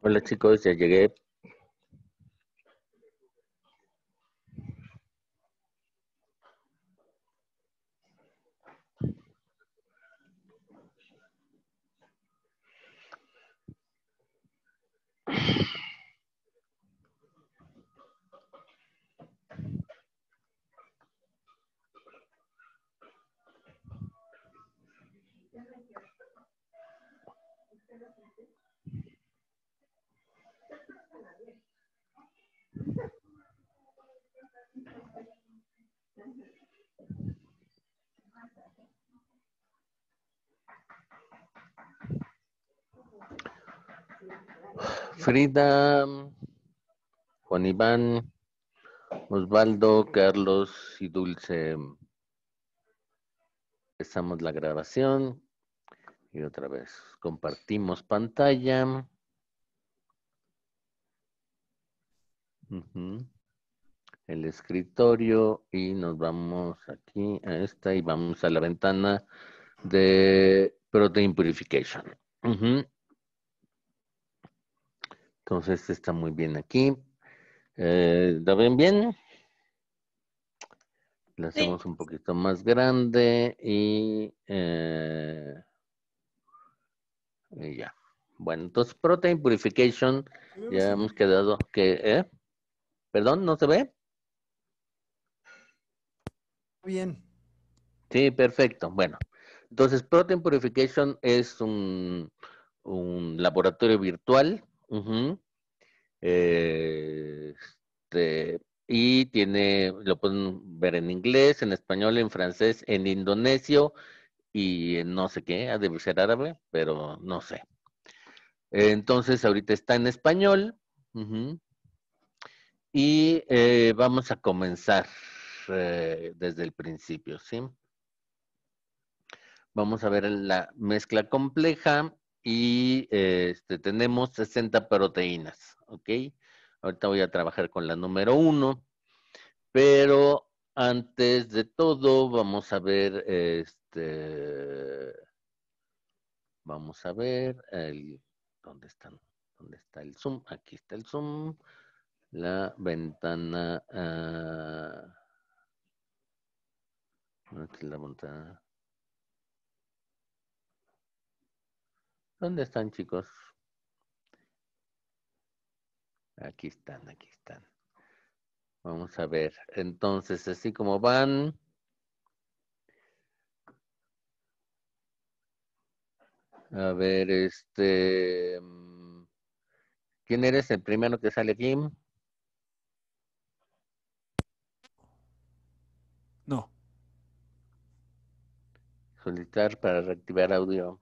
Hola chicos, ya llegué. Frida, Juan Iván, Osvaldo, Carlos y Dulce. Empezamos la grabación y otra vez compartimos pantalla. El escritorio y nos vamos aquí a esta y vamos a la ventana de Protein Purification. Entonces este está muy bien aquí. Eh, bien? La hacemos un poquito más grande y, eh, y ya. Bueno, entonces Protein Purification, ya hemos quedado que... ¿eh? ¿Perdón? ¿No se ve? Bien. Sí, perfecto. Bueno, entonces Protein Purification es un, laboratorio virtual. Este, y tiene, lo pueden ver en inglés, en español, en francés, en indonesio y no sé qué, ha de ser árabe, pero no sé. Entonces ahorita está en español. Y eh, vamos a comenzar eh, desde el principio, ¿sí? Vamos a ver la mezcla compleja y eh, este, tenemos 60 proteínas, ¿ok? Ahorita voy a trabajar con la número 1, pero antes de todo vamos a ver, este, vamos a ver, ¿dónde, están? ¿dónde está el Zoom? Aquí está el Zoom la ventana ¿Dónde están, chicos? Aquí están, aquí están. Vamos a ver. Entonces, así como van. A ver, este... Mm, ¿Quién eres el primero que sale aquí? Solicitar para reactivar audio.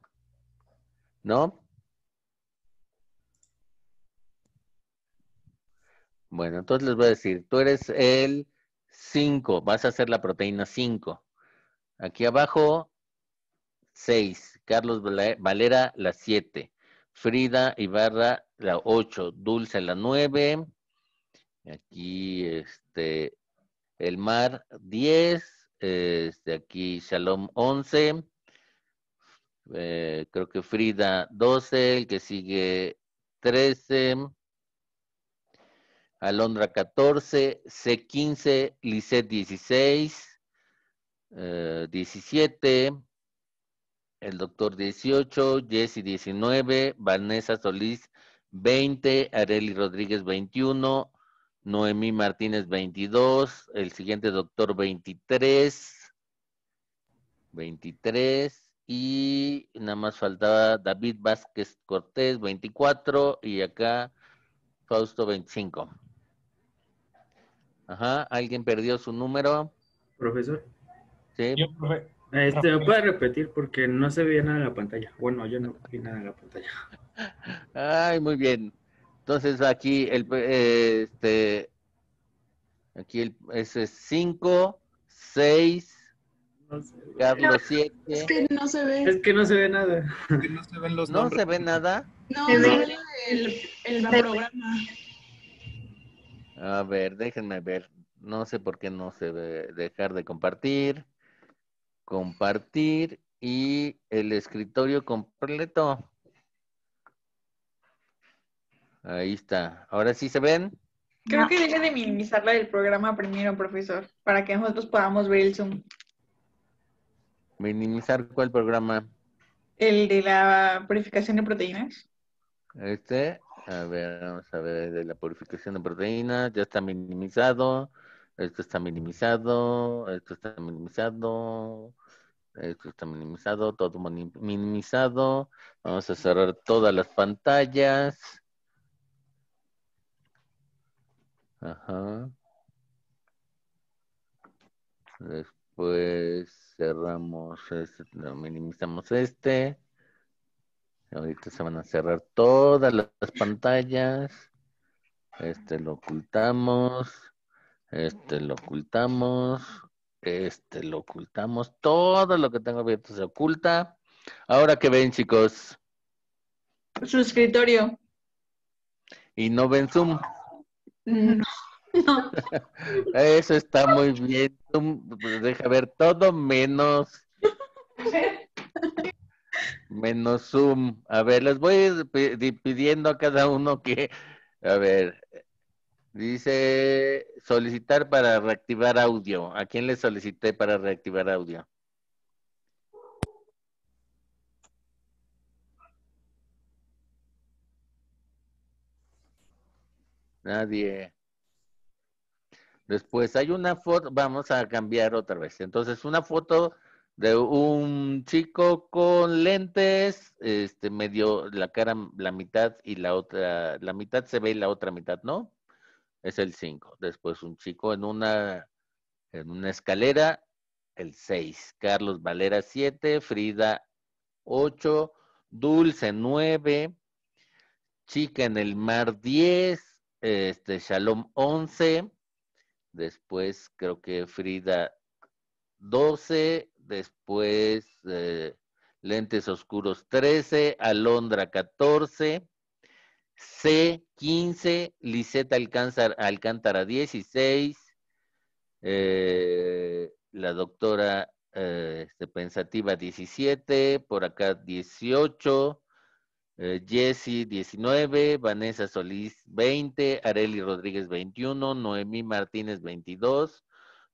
¿No? Bueno, entonces les voy a decir, tú eres el 5, vas a hacer la proteína 5. Aquí abajo, 6. Carlos Valera, la 7. Frida Ibarra, la 8. Dulce, la 9. Aquí, este, el mar, 10. Este, aquí Shalom 11. Eh, creo que Frida 12. El que sigue 13. Alondra 14. C15. Lisset 16. 17. El doctor 18. Jesse 19. Vanessa Solís 20. Areli Rodríguez 21. Noemí Martínez 22, el siguiente doctor 23, 23 y nada más faltaba David Vázquez Cortés 24 y acá Fausto 25. Ajá, ¿alguien perdió su número? Profesor. Sí. Yo, este, profe. puede repetir porque no se veía nada en la pantalla. Bueno, yo no vi nada en la pantalla. Ay, muy bien. Entonces aquí el eh, este aquí el, ese es 5, 6, no Carlos 7. Es que no se ve. Es que no se ve nada. que no se ven los ¿No se ve nada? No, se ve el, el programa. A ver, déjenme ver. No sé por qué no se ve. Dejar de compartir. Compartir y el escritorio completo. Ahí está. ¿Ahora sí se ven? Creo que deje de minimizarla el programa primero, profesor, para que nosotros podamos ver el Zoom. ¿Minimizar cuál programa? El de la purificación de proteínas. Este, a ver, vamos a ver, de la purificación de proteínas, ya está minimizado, esto está minimizado, esto está minimizado, esto está minimizado, todo minimizado. Vamos a cerrar todas las pantallas. Ajá. Después cerramos este, minimizamos este. Ahorita se van a cerrar todas las pantallas. Este lo ocultamos. Este lo ocultamos. Este lo ocultamos. Todo lo que tengo abierto se oculta. Ahora que ven, chicos. Su escritorio. Y no ven Zoom. Mm. No. Eso está muy bien. Pues, deja ver todo menos. Menos Zoom. A ver, les voy pidiendo a cada uno que. A ver. Dice solicitar para reactivar audio. ¿A quién le solicité para reactivar audio? Nadie. Después hay una foto, vamos a cambiar otra vez. Entonces, una foto de un chico con lentes, este medio la cara la mitad y la otra la mitad se ve y la otra mitad no. Es el 5. Después un chico en una en una escalera, el 6. Carlos Valera 7, Frida 8, Dulce 9, Chica en el mar 10, este, Shalom 11, después creo que Frida 12, después eh, Lentes Oscuros 13, Alondra 14, C 15, Liseta Alcántara 16, eh, la doctora eh, este, pensativa 17, por acá 18, eh, Jessy 19, Vanessa Solís 20, Areli Rodríguez 21, Noemí Martínez 22,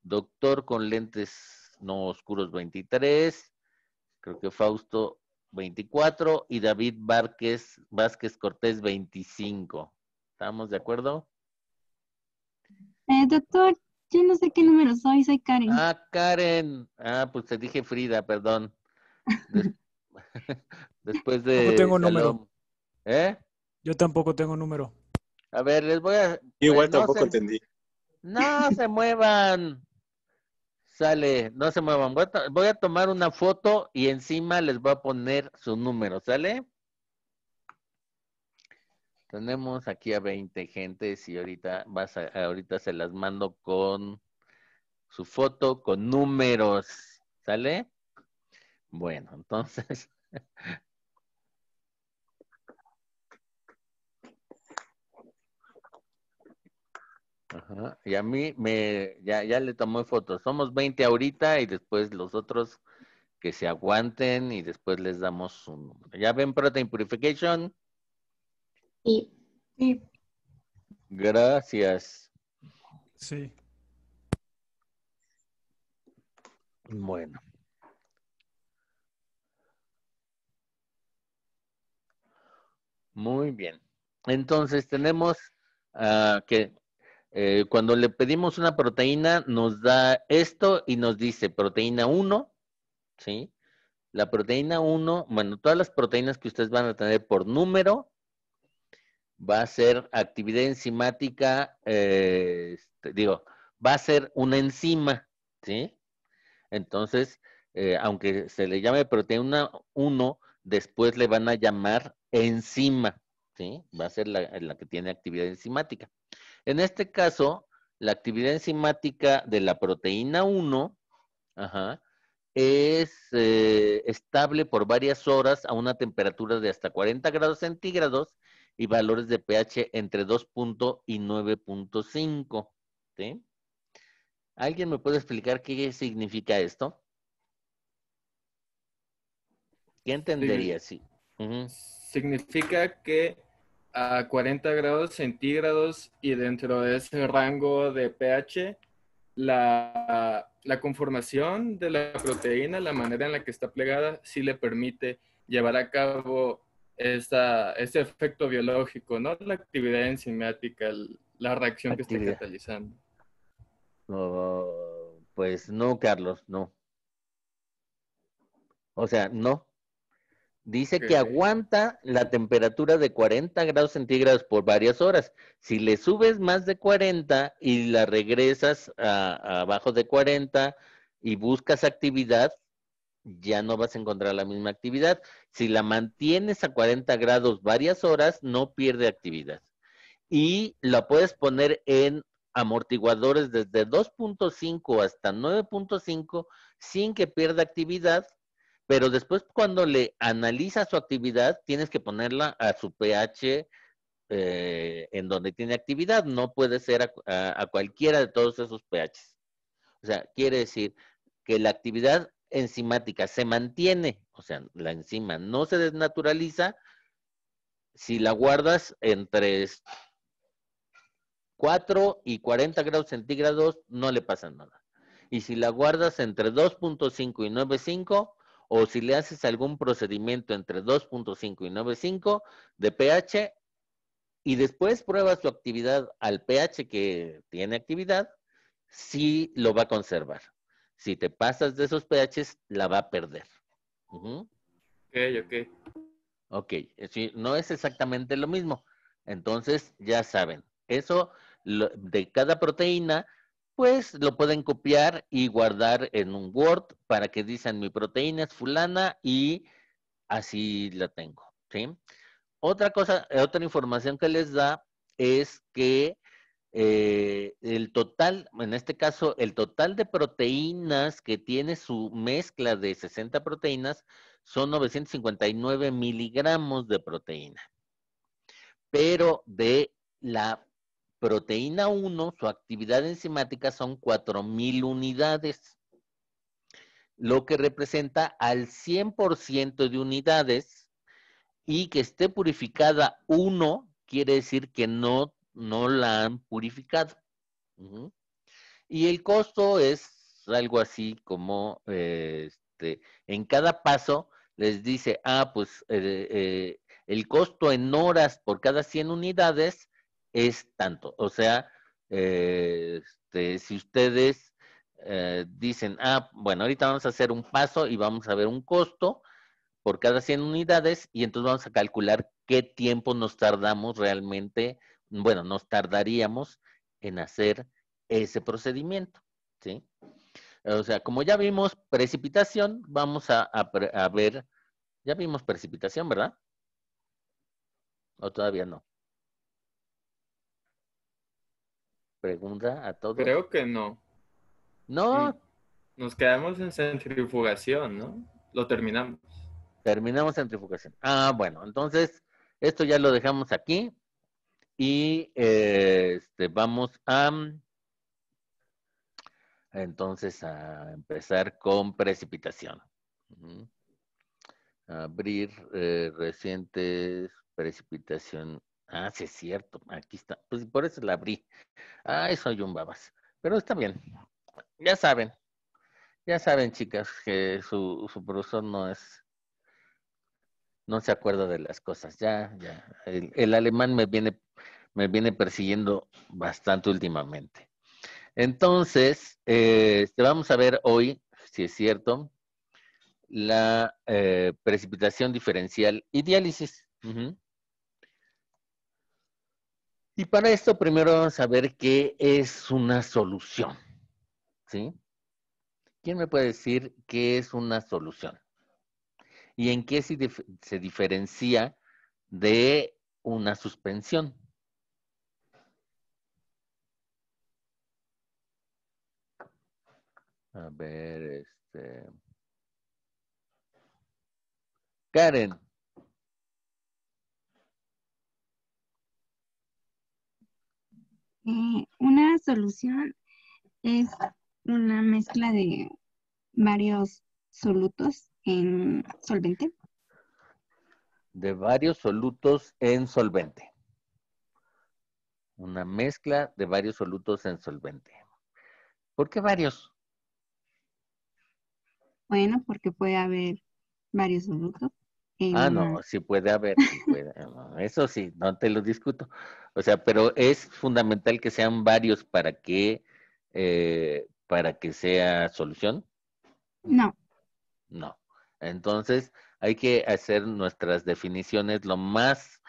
Doctor con lentes no oscuros 23, creo que Fausto 24 y David Várquez, Vázquez Cortés 25. ¿Estamos de acuerdo? Eh, doctor, yo no sé qué número soy, soy Karen. Ah, Karen. Ah, pues te dije Frida, perdón. Después de. Yo tengo número. ¿Eh? Yo tampoco tengo número. A ver, les voy a. Igual pues, tampoco entendí. No se muevan. Sale, no se muevan. Voy a, tomar una foto y encima les voy a poner su número, ¿sale? Tenemos aquí a 20 gentes y ahorita vas ahorita se las mando con su foto con números, ¿sale? Bueno, entonces Y a mí me, ya, le tomé fotos. Somos 20 ahorita y después los otros que se aguanten y después les damos un número. ¿Ya ven Protein Purification? Sí. Gracias. Sí. Bueno. Muy bien. Entonces tenemos ah, que eh, cuando le pedimos una proteína, nos da esto y nos dice proteína 1, ¿sí? La proteína 1, bueno, todas las proteínas que ustedes van a tener por número, va a ser actividad enzimática, eh, este, digo, va a ser una enzima, ¿sí? Entonces, eh, aunque se le llame proteína 1, después le van a llamar enzima, ¿sí? Va a ser la que tiene actividad enzimática. En este caso, la actividad enzimática de la proteína 1 es eh, estable por varias horas a una temperatura de hasta 40 grados centígrados y valores de pH entre 2.0 y 9.5. ¿Alguien me puede explicar qué significa esto? ¿Qué entendería? Sí. Significa que a 40 grados centígrados y dentro de ese rango de pH, la, la, conformación de la proteína, la manera en la que está plegada, sí le permite llevar a cabo esta, este efecto biológico, ¿no? La actividad enzimática, la reacción que está catalizando. Oh, pues no, Carlos, no. O sea, no. Dice que aguanta la temperatura de 40 grados centígrados por varias horas. Si le subes más de 40 y la regresas a, abajo de 40 y buscas actividad, ya no vas a encontrar la misma actividad. Si la mantienes a 40 grados varias horas, no pierde actividad. Y la puedes poner en amortiguadores desde 2.5 hasta 9.5 sin que pierda actividad pero después cuando le analizas su actividad, tienes que ponerla a su pH eh, en donde tiene actividad, no puede ser a, cualquiera de todos esos pH. O sea, quiere decir que la actividad enzimática se mantiene, o sea, la enzima no se desnaturaliza si la guardas entre 4 y 40 grados centígrados, no le pasa nada. Y si la guardas entre 2.5 y 9.5, o si le haces algún procedimiento entre 2.5 y 9.5 de pH y después pruebas su actividad al pH que tiene actividad, sí lo va a conservar. Si te pasas de esos pHs, la va a perder. Ok, ok. Ok, no es exactamente lo mismo. Entonces, ya saben, eso de cada proteína pues lo pueden copiar y guardar en un Word para que dicen mi proteína es fulana y así la tengo. Otra cosa, eh, otra información que les da es que eh, el total, en este caso, el total de proteínas que tiene su mezcla de 60 proteínas son 959 miligramos de proteína. Pero de la proteína 1, su actividad enzimática son 4.000 unidades, lo que representa al 100% de unidades y que esté purificada 1 quiere decir que no, no la han purificado. Y el costo es algo así como, este, en cada paso les dice, ah, pues eh, eh, el costo en horas por cada 100 unidades es tanto. O sea, eh, este, si ustedes eh, dicen, ah, bueno, ahorita vamos a hacer un paso y vamos a ver un costo por cada 100 unidades y entonces vamos a calcular qué tiempo nos tardamos realmente, bueno, nos tardaríamos en hacer ese procedimiento, ¿sí? O sea, como ya vimos precipitación, vamos a, a ver, ya vimos precipitación, ¿verdad? ¿O todavía no? pregunta a todos? Creo que no. No. Mm. Nos quedamos en centrifugación, ¿no? Lo terminamos. Terminamos centrifugación. Ah, bueno, entonces esto ya lo dejamos aquí y eh, este, vamos a entonces a empezar con precipitación. Abrir eh, recientes precipitación Ah, sí, es cierto. Aquí está. Pues por eso la abrí. Ah, eso hay un babas. Pero está bien. Ya saben. Ya saben, chicas, que su, su profesor no es. No se acuerda de las cosas. Ya, ya. El, alemán me viene, me viene persiguiendo bastante últimamente. Entonces, eh, este, vamos a ver hoy, si es cierto, la eh, precipitación diferencial y diálisis. Y para esto primero vamos a ver qué es una solución. ¿Sí? ¿Quién me puede decir qué es una solución? ¿Y en qué se, se diferencia de una suspensión? A ver, este... Karen. Eh, una solución es una mezcla de varios solutos en solvente. De varios solutos en solvente. Una mezcla de varios solutos en solvente. ¿Por qué varios? Bueno, porque puede haber varios solutos. Ah, no, sí puede haber, eso sí, no te lo discuto. O sea, pero es fundamental que sean varios para que, eh, para que sea solución. No. No. Entonces, hay que hacer nuestras definiciones lo más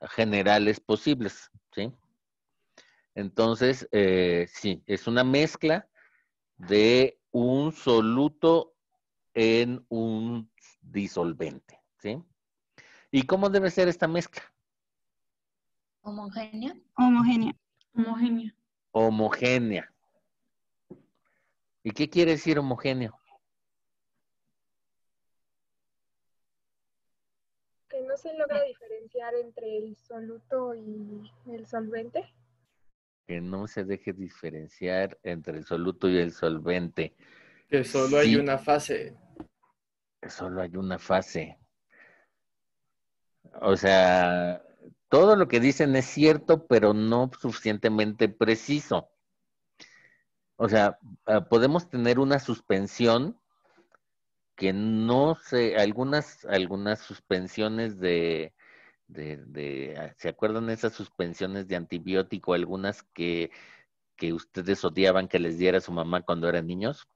generales posibles, ¿sí? Entonces, eh, sí, es una mezcla de un soluto en un disolvente. ¿sí? ¿Y cómo debe ser esta mezcla? Homogénea. Homogénea. Homogénea. Homogénea. ¿Y qué quiere decir homogéneo? Que no se logra diferenciar entre el soluto y el solvente. Que no se deje diferenciar entre el soluto y el solvente. Que solo hay una fase. Que solo hay una fase. O sea, todo lo que dicen es cierto, pero no suficientemente preciso. O sea, ah, podemos tener una suspensión que no sé, algunas, algunas suspensiones de, ah, ¿se acuerdan esas suspensiones de antibiótico? Algunas que, que ustedes odiaban que les diera su mamá cuando eran niños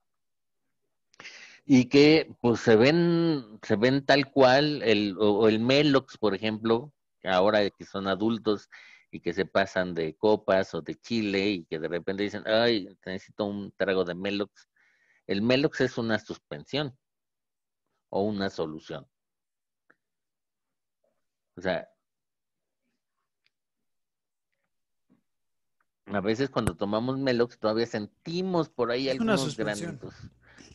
y que pues se ven, se ven tal cual, el, o el Melox, por ejemplo, ahora que son adultos y que se pasan de copas o de chile y que de repente dicen, ay, necesito un trago de Melox. El Melox es una suspensión o una solución. O sea, a veces cuando tomamos Melox todavía sentimos por ahí algunos granitos.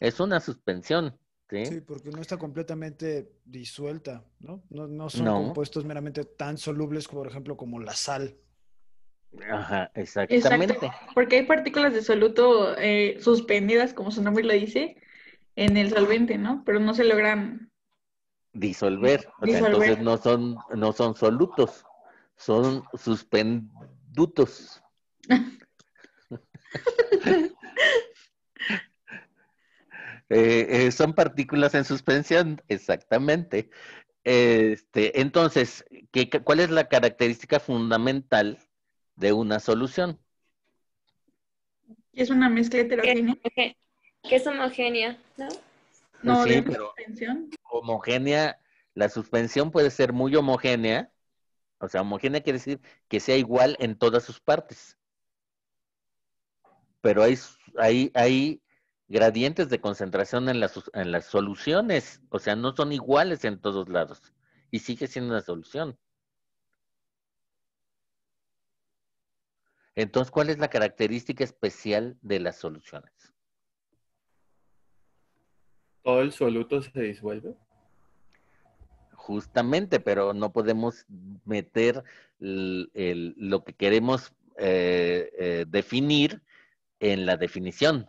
Es una suspensión. ¿sí? sí porque no está completamente disuelta, ¿no? No, no son compuestos meramente tan solubles, por ejemplo, como la sal. Ajá, exactamente. porque hay partículas de soluto eh, suspendidas, como su nombre lo dice, en el solvente, ¿no? Pero no se logran disolver. entonces no son, no son solutos, son suspendutos. Eh, eh, son partículas en suspensión, exactamente. Este, entonces, ¿cuál es la característica fundamental de una solución? Es una mezcla heterogénea. Que, es homogénea, ¿no? Pues no, suspensión. Homogénea, la suspensión puede ser muy homogénea. O sea, homogénea quiere decir que sea igual en todas sus partes. Pero hay, hay, hay gradientes de concentración en las, en las soluciones, o sea, no son iguales en todos lados y sigue siendo una solución. Entonces, ¿cuál es la característica especial de las soluciones? ¿Todo el soluto se disuelve? Justamente, pero no podemos meter lo que queremos eh, eh, definir en la definición.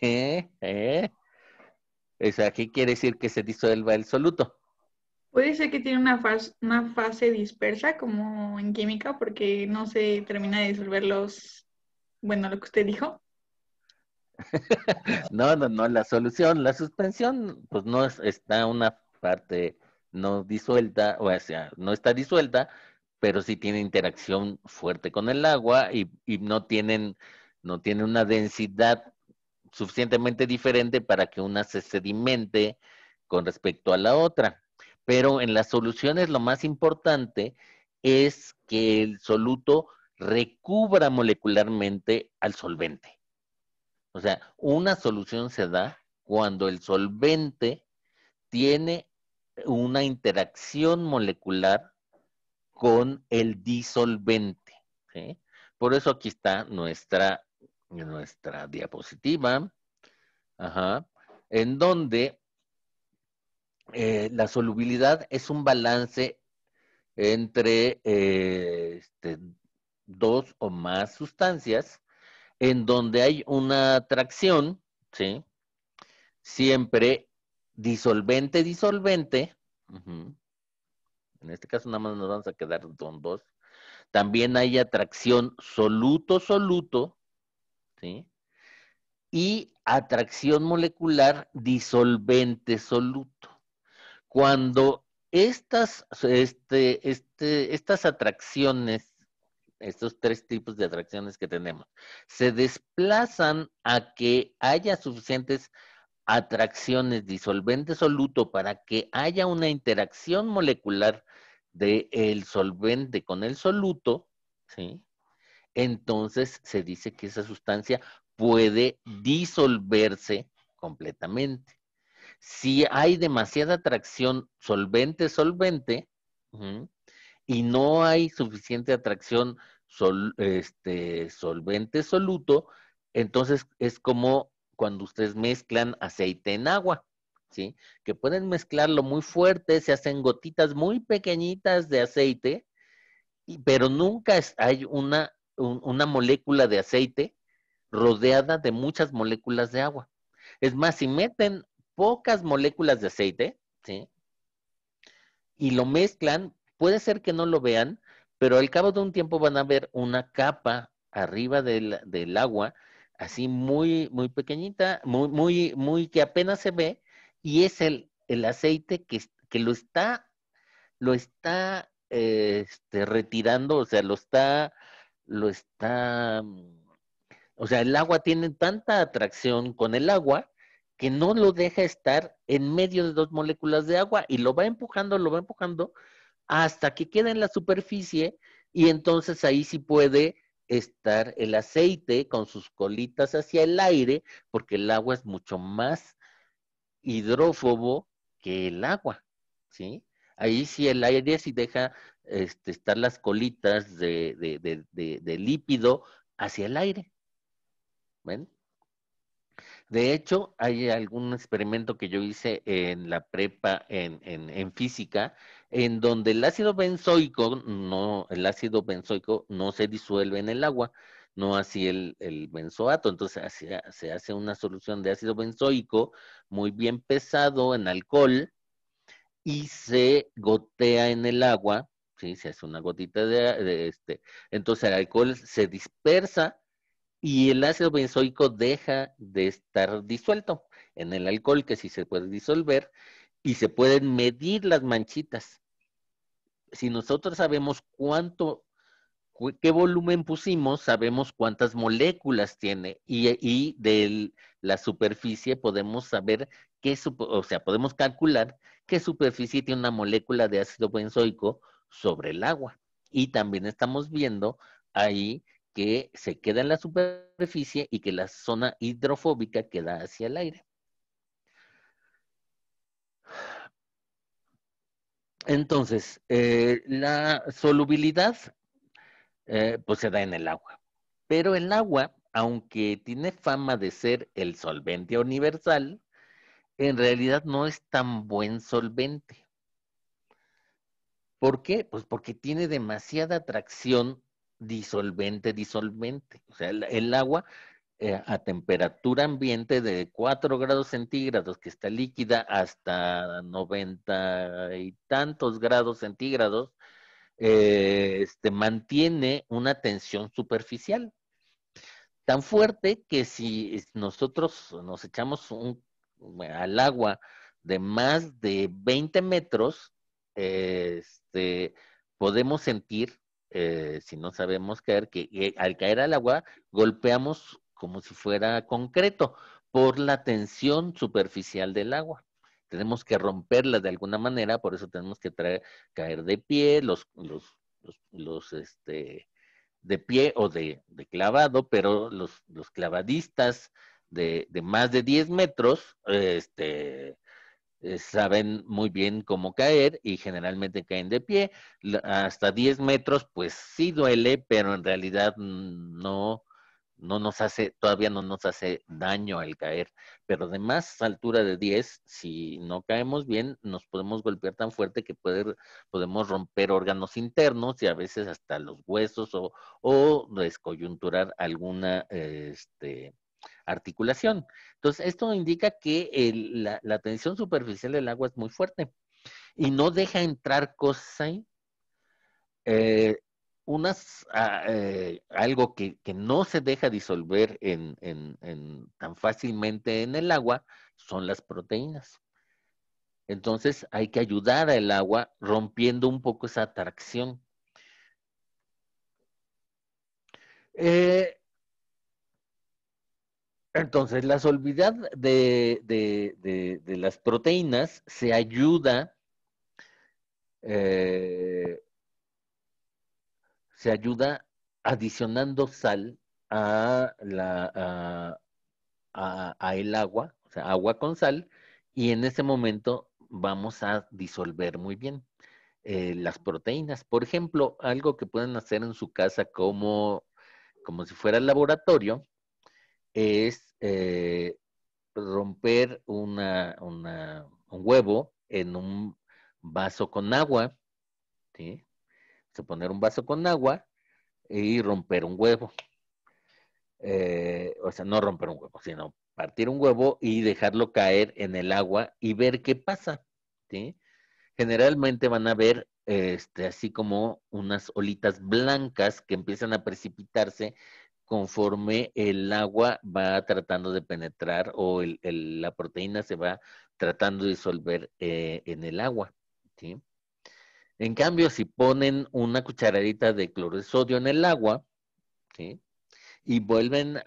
¿Eh? ¿Eh? ¿qué quiere decir que se disuelva el soluto? Puede ser que tiene una, una fase dispersa, como en química, porque no se termina de disolver los, bueno, lo que usted dijo. no, no, no, la solución, la suspensión, pues no está una parte no disuelta, o sea, no está disuelta, pero sí tiene interacción fuerte con el agua y no tienen no tiene una densidad suficientemente diferente para que una se sedimente con respecto a la otra. Pero en las soluciones lo más importante es que el soluto recubra molecularmente al solvente. O sea, una solución se da cuando el solvente tiene una interacción molecular con el disolvente. Por eso aquí está nuestra en nuestra diapositiva, ajá, en donde eh, la solubilidad es un balance entre eh, este, dos o más sustancias, en donde hay una atracción, ¿sí? Siempre disolvente-disolvente, en este caso nada más nos vamos a quedar con dos, también hay atracción soluto-soluto, y atracción molecular disolvente soluto. Cuando estas, este, este, estas atracciones, estos tres tipos de atracciones que tenemos, se desplazan a que haya suficientes atracciones disolvente soluto para que haya una interacción molecular del solvente con el soluto, ¿sí? entonces se dice que esa sustancia puede disolverse completamente. Si hay demasiada atracción solvente-solvente y no hay suficiente atracción este, solvente-soluto, entonces es como cuando ustedes mezclan aceite en agua. ¿Sí? Que pueden mezclarlo muy fuerte, se hacen gotitas muy pequeñitas de aceite, pero nunca hay una una molécula de aceite rodeada de muchas moléculas de agua. Es más, si meten pocas moléculas de aceite, ¿sí? Y lo mezclan, puede ser que no lo vean, pero al cabo de un tiempo van a ver una capa arriba del, agua, así muy, muy pequeñita, muy, muy, muy que apenas se ve, y es el, el aceite que, lo está, lo está este, retirando, o sea, lo está lo está, o sea, el agua tiene tanta atracción con el agua que no lo deja estar en medio de dos moléculas de agua y lo va empujando, lo va empujando hasta que queda en la superficie y entonces ahí sí puede estar el aceite con sus colitas hacia el aire porque el agua es mucho más hidrófobo que el agua, ¿sí? Ahí sí el aire sí deja este, están las colitas de, lípido hacia el aire. ¿Ven? De hecho, hay algún experimento que yo hice en la prepa en, física, en donde el ácido benzoico no, el ácido benzoico no se disuelve en el agua, no así el, benzoato. Entonces se hace una solución de ácido benzoico muy bien pesado en alcohol y se gotea en el agua se hace una gotita de, este. Entonces el alcohol se dispersa y el ácido benzoico deja de estar disuelto en el alcohol, que sí se puede disolver, y se pueden medir las manchitas. Si nosotros sabemos cuánto, qué volumen pusimos, sabemos cuántas moléculas tiene y, y de la superficie podemos saber qué, o sea, podemos calcular qué superficie tiene una molécula de ácido benzoico sobre el agua. Y también estamos viendo ahí que se queda en la superficie y que la zona hidrofóbica queda hacia el aire. Entonces, eh, la solubilidad eh, pues se da en el agua. Pero el agua, aunque tiene fama de ser el solvente universal, en realidad no es tan buen solvente. ¿Por qué? Pues porque tiene demasiada atracción disolvente, disolvente. O sea, el, agua eh, a temperatura ambiente de 4 grados centígrados, que está líquida, hasta 90 y tantos grados centígrados, eh, este, mantiene una tensión superficial. Tan fuerte que si nosotros nos echamos un, al agua de más de 20 metros, este, podemos sentir, eh, si no sabemos caer, que al caer al agua golpeamos como si fuera concreto por la tensión superficial del agua. Tenemos que romperla de alguna manera, por eso tenemos que caer de pie, los, este, de pie o de, clavado, pero los, clavadistas de, de, más de 10 metros, este, eh, saben muy bien cómo caer y generalmente caen de pie. Hasta 10 metros, pues sí duele, pero en realidad no, no nos hace, todavía no nos hace daño al caer. Pero además, más altura de 10, si no caemos bien, nos podemos golpear tan fuerte que poder, podemos romper órganos internos y a veces hasta los huesos o, o descoyunturar alguna, este, articulación. Entonces, esto indica que la, tensión superficial del agua es muy fuerte y no deja entrar cosas ahí. Eh, unas, ah, eh, algo que, no se deja disolver tan fácilmente en el agua son las proteínas. Entonces hay que ayudar al agua rompiendo un poco esa atracción. Eh, entonces, la solvidad de, las proteínas se ayuda, eh, se ayuda adicionando sal a, la, el agua, o sea, agua con sal, y en ese momento vamos a disolver muy bien eh, las proteínas. Por ejemplo, algo que pueden hacer en su casa como, como si fuera el laboratorio, es eh, romper un huevo en un vaso con agua, ¿sí? Se poner un vaso con agua y romper un huevo. Eh, o sea, no romper un huevo, sino partir un huevo y dejarlo caer en el agua y ver qué pasa. ¿sí? Generalmente van a ver este, así como unas olitas blancas que empiezan a precipitarse conforme el agua va tratando de penetrar o la proteína se va tratando de disolver eh, en el agua. En cambio, si ponen una cucharadita de cloro de sodio en el agua, y vuelven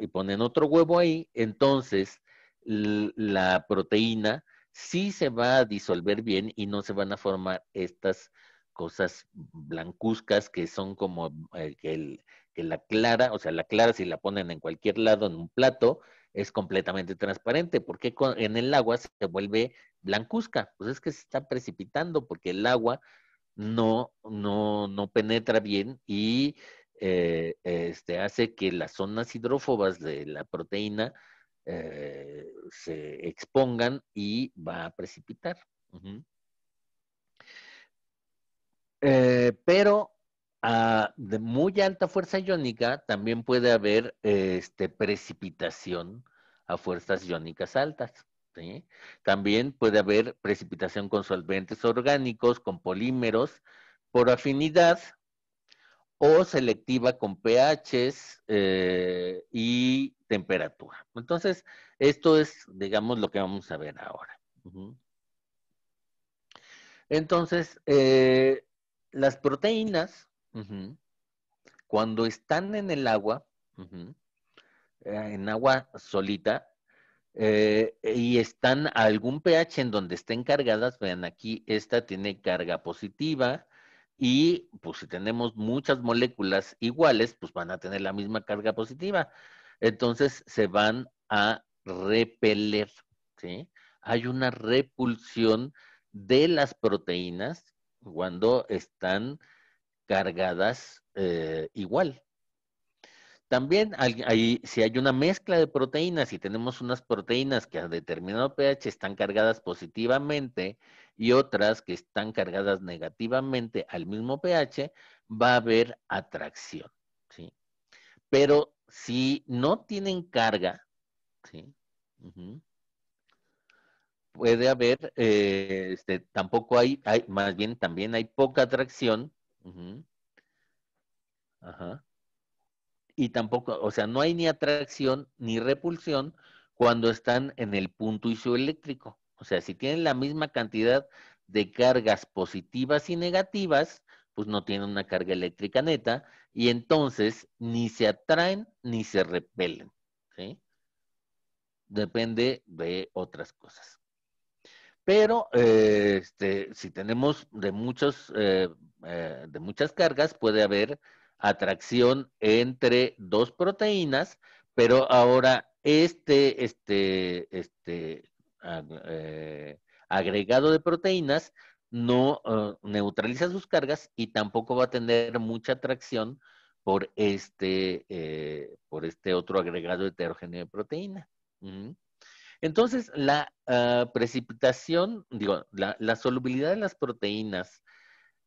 y ponen otro huevo ahí, entonces la proteína sí se va a disolver bien y no se van a formar estas cosas blancuzcas que son como eh, el, que la clara, o sea, la clara si la ponen en cualquier lado en un plato, es completamente transparente. porque en el agua se vuelve blancuzca? Pues es que se está precipitando porque el agua no, no, penetra bien y eh, este, hace que las zonas hidrófobas de la proteína eh, se expongan y va a precipitar. Eh, pero de muy alta fuerza iónica también puede haber este, precipitación a fuerzas iónicas altas. También puede haber precipitación con solventes orgánicos, con polímeros, por afinidad o selectiva con pHs eh, y temperatura. Entonces, esto es, digamos, lo que vamos a ver ahora. Entonces, eh, las proteínas cuando están en el agua, eh, en agua solita, eh, y están a algún pH en donde estén cargadas, vean aquí, esta tiene carga positiva, y pues si tenemos muchas moléculas iguales, pues van a tener la misma carga positiva. Entonces se van a repeler, ¿sí? Hay una repulsión de las proteínas cuando están cargadas eh, igual. También si hay una mezcla de proteínas y tenemos unas proteínas que a determinado pH están cargadas positivamente y otras que están cargadas negativamente al mismo pH, va a haber atracción. Pero si no tienen carga, puede haber, eh, este, tampoco hay, hay, más bien también hay poca atracción Ajá. Y tampoco, o sea, no hay ni atracción ni repulsión cuando están en el punto isoeléctrico. O sea, si tienen la misma cantidad de cargas positivas y negativas, pues no tienen una carga eléctrica neta y entonces ni se atraen ni se repelen. Depende de otras cosas. Pero eh, este, si tenemos de, muchos, eh, eh, de muchas cargas, puede haber atracción entre dos proteínas, pero ahora este, este, este agregado de proteínas no neutraliza sus cargas y tampoco va a tener mucha atracción por este, por este otro agregado heterogéneo de proteína. Entonces, la ah, precipitación, digo, la, solubilidad de las proteínas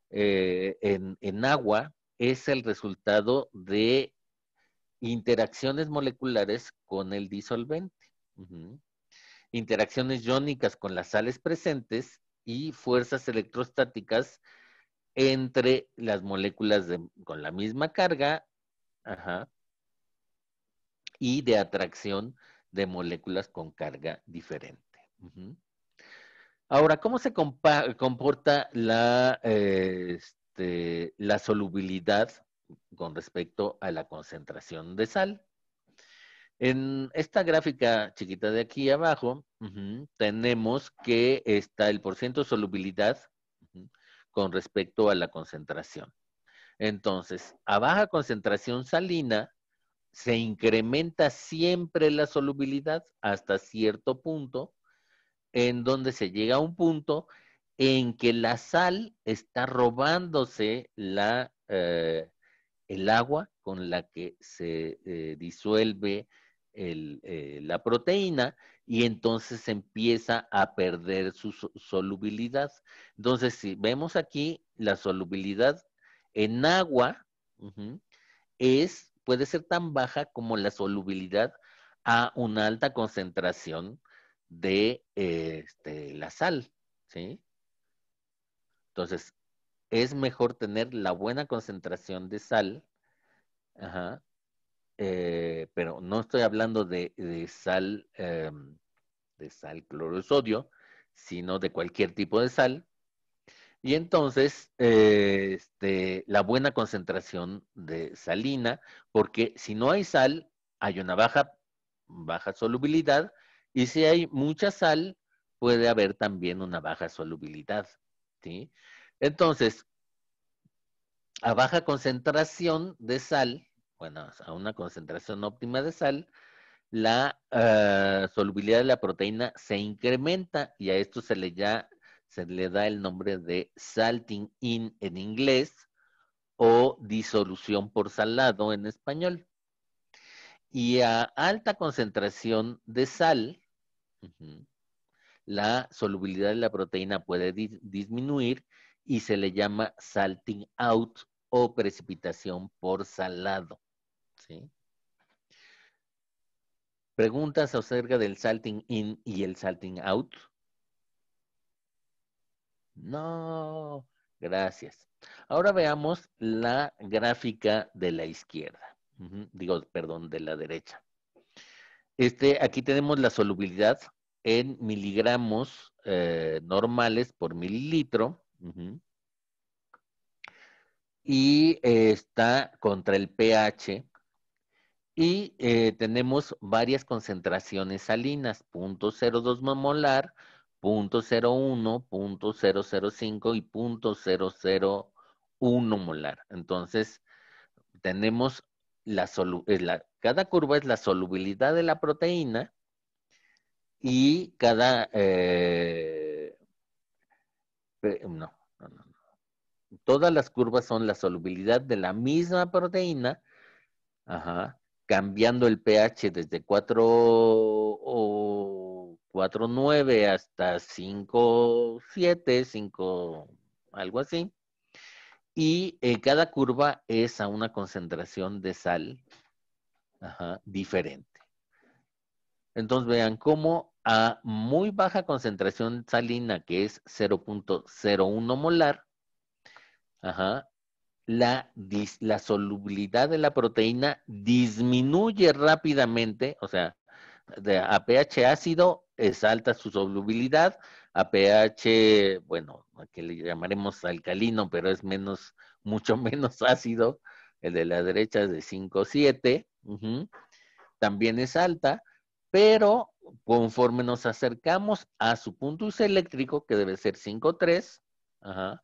eh, en, agua es el resultado de interacciones moleculares con el disolvente. Interacciones iónicas con las sales presentes y fuerzas electrostáticas entre las moléculas con la misma carga y de atracción de moléculas con carga diferente. Ahora, ¿cómo se comporta eh, este, la, solubilidad con respecto a la concentración de sal? En esta gráfica chiquita de aquí abajo, tenemos que está el porcentaje de solubilidad con respecto a la concentración. Entonces, a baja concentración salina, se incrementa siempre la solubilidad hasta cierto punto, en donde se llega a un punto en que la sal está robándose la, eh, el agua con la que se eh, disuelve eh, la proteína y entonces empieza a perder su solubilidad. Entonces, si vemos aquí, la solubilidad en agua es puede ser tan baja como la solubilidad a una alta concentración de eh, este, la sal, ¿sí? Entonces, es mejor tener la buena concentración de sal, eh, pero no estoy hablando de, sal, em, de sal cloro sodio, sino de cualquier tipo de sal, y entonces, eh, este, la buena concentración de salina, porque si no hay sal, hay una baja, baja solubilidad, y si hay mucha sal, puede haber también una baja solubilidad. Entonces, a baja concentración de sal, bueno, a una concentración óptima de sal, la eh, solubilidad de la proteína se incrementa y a esto se le, ya, se le da el nombre de salting in en inglés o disolución por salado en español. Y a alta concentración de sal, la solubilidad de la proteína puede disminuir y se le llama salting out o precipitación por salado. Preguntas acerca del salting in y el salting out. No, gracias. Ahora veamos la gráfica de la izquierda. Digo, perdón, de la derecha. Este, aquí tenemos la solubilidad en miligramos eh, normales por mililitro. Y eh, está contra el pH. Y eh, tenemos varias concentraciones salinas, 0.02 molar, .01, .005 y .001 molar. Entonces, tenemos la, cada curva es la solubilidad de la proteína y cada eh, no, no, no, todas las curvas son la solubilidad de la misma proteína, ajá, cambiando el pH desde 4 o 4.9 hasta 5.7, 5, algo así. Y eh, cada curva es a una concentración de sal diferente. Entonces vean cómo a muy baja concentración salina, que es 0.01 molar, la, la solubilidad de la proteína disminuye rápidamente, o sea, de, a pH ácido alta su solubilidad, a pH, bueno, que le llamaremos alcalino, pero es menos, mucho menos ácido, el de la derecha es de 5,7, también es alta, pero conforme nos acercamos a su punto eléctrico, que debe ser 5,3,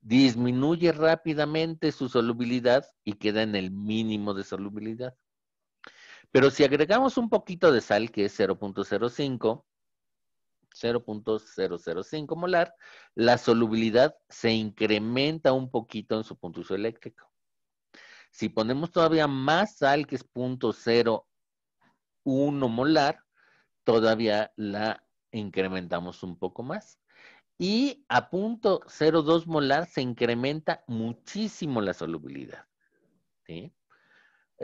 disminuye rápidamente su solubilidad y queda en el mínimo de solubilidad. Pero si agregamos un poquito de sal, que es 0.05, 0.005 molar, la solubilidad se incrementa un poquito en su uso eléctrico. Si ponemos todavía más sal, que es 0.01 molar, todavía la incrementamos un poco más. Y a 0.02 molar se incrementa muchísimo la solubilidad. ¿sí?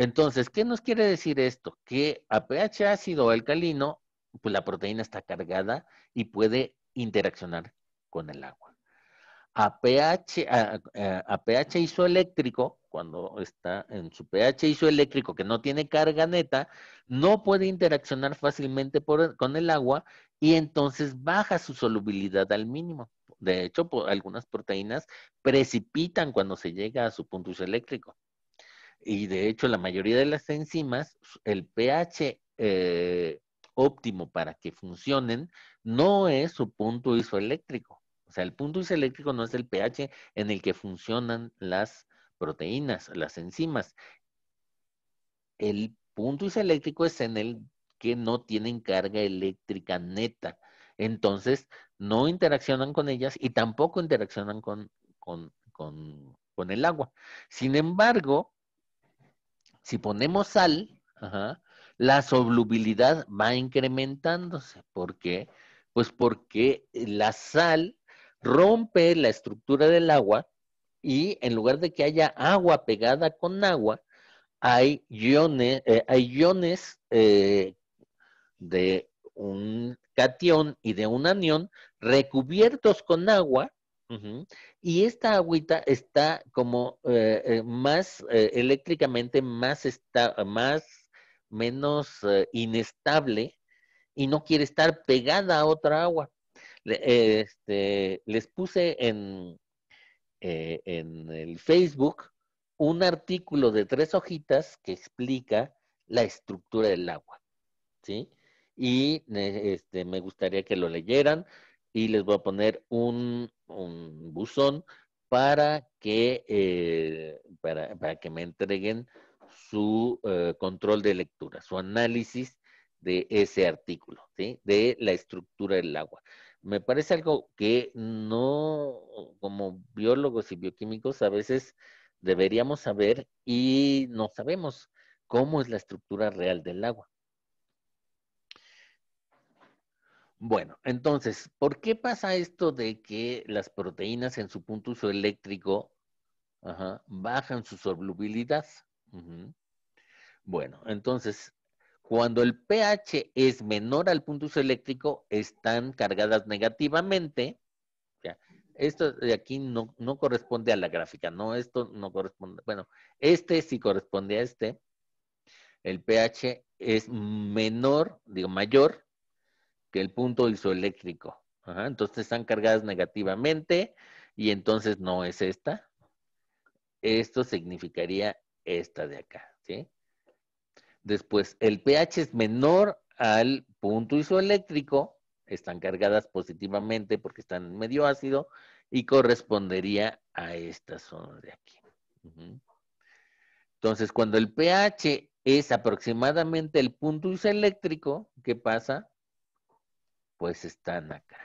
Entonces, ¿qué nos quiere decir esto? Que a pH ácido o alcalino, pues la proteína está cargada y puede interaccionar con el agua. Eh, a pH, isoeléctrico, cuando está en su pH isoeléctrico que no tiene carga neta, no puede interaccionar fácilmente con el agua y entonces baja su solubilidad al mínimo. De hecho, algunas proteínas precipitan cuando se llega a su punto isoeléctrico. Y de hecho, la mayoría de las enzimas, el pH eh, óptimo para que funcionen no es su punto isoeléctrico. O sea, el punto isoeléctrico no es el pH en el que funcionan las proteínas, las enzimas. El punto isoeléctrico es en el que no tienen carga eléctrica neta. Entonces, no interaccionan con ellas y tampoco interaccionan con el agua. Sin embargo, si ponemos sal, la solubilidad va incrementándose. ¿Por qué? Pues porque la sal rompe la estructura del agua y en lugar de que haya agua pegada con agua, hay iones, eh, hay iones eh, de un catión y de un anión recubiertos con agua y esta agüita está como eh, eh, más eh, eléctricamente más, está, más menos inestable y no quiere estar pegada a otra agua. Este, les puse en, en el Facebook un artículo de tres hojitas que explica la estructura del agua. ¿Sí? Y este, me gustaría que lo leyeran y les voy a poner un un buzón para que, eh, para, para, que me entreguen su eh, control de lectura, su análisis de ese artículo, de la estructura del agua. Me parece algo que no, como biólogos y bioquímicos, a veces deberíamos saber y no sabemos cómo es la estructura real del agua. Bueno, entonces, ¿por qué pasa esto de que las proteínas en su punto uso eléctrico bajan su solubilidad? Bueno, entonces, cuando el pH es menor al punto uso eléctrico, están cargadas negativamente. esto de aquí no, no corresponde a la gráfica, no, esto no corresponde. Bueno, este sí corresponde a este. El pH es menor, digo, mayor que el punto isoeléctrico. entonces están cargadas negativamente y entonces no es esta. Esto significaría esta de acá, ¿sí? Después, el pH es menor al punto isoeléctrico, están cargadas positivamente porque están en medio ácido y correspondería a esta zona de aquí. Entonces, cuando el pH es aproximadamente el punto isoeléctrico, ¿qué pasa? pues están acá.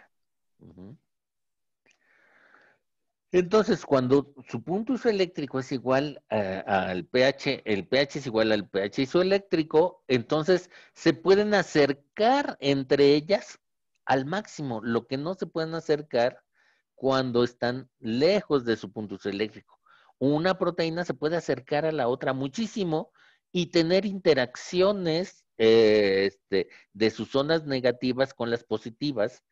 Entonces, cuando su punto isoeléctrico es igual eh, al pH, el pH es igual al pH isoeléctrico, entonces se pueden acercar entre ellas al máximo, lo que no se pueden acercar cuando están lejos de su punto isoeléctrico. Una proteína se puede acercar a la otra muchísimo y tener interacciones eh, este, de sus zonas negativas con las positivas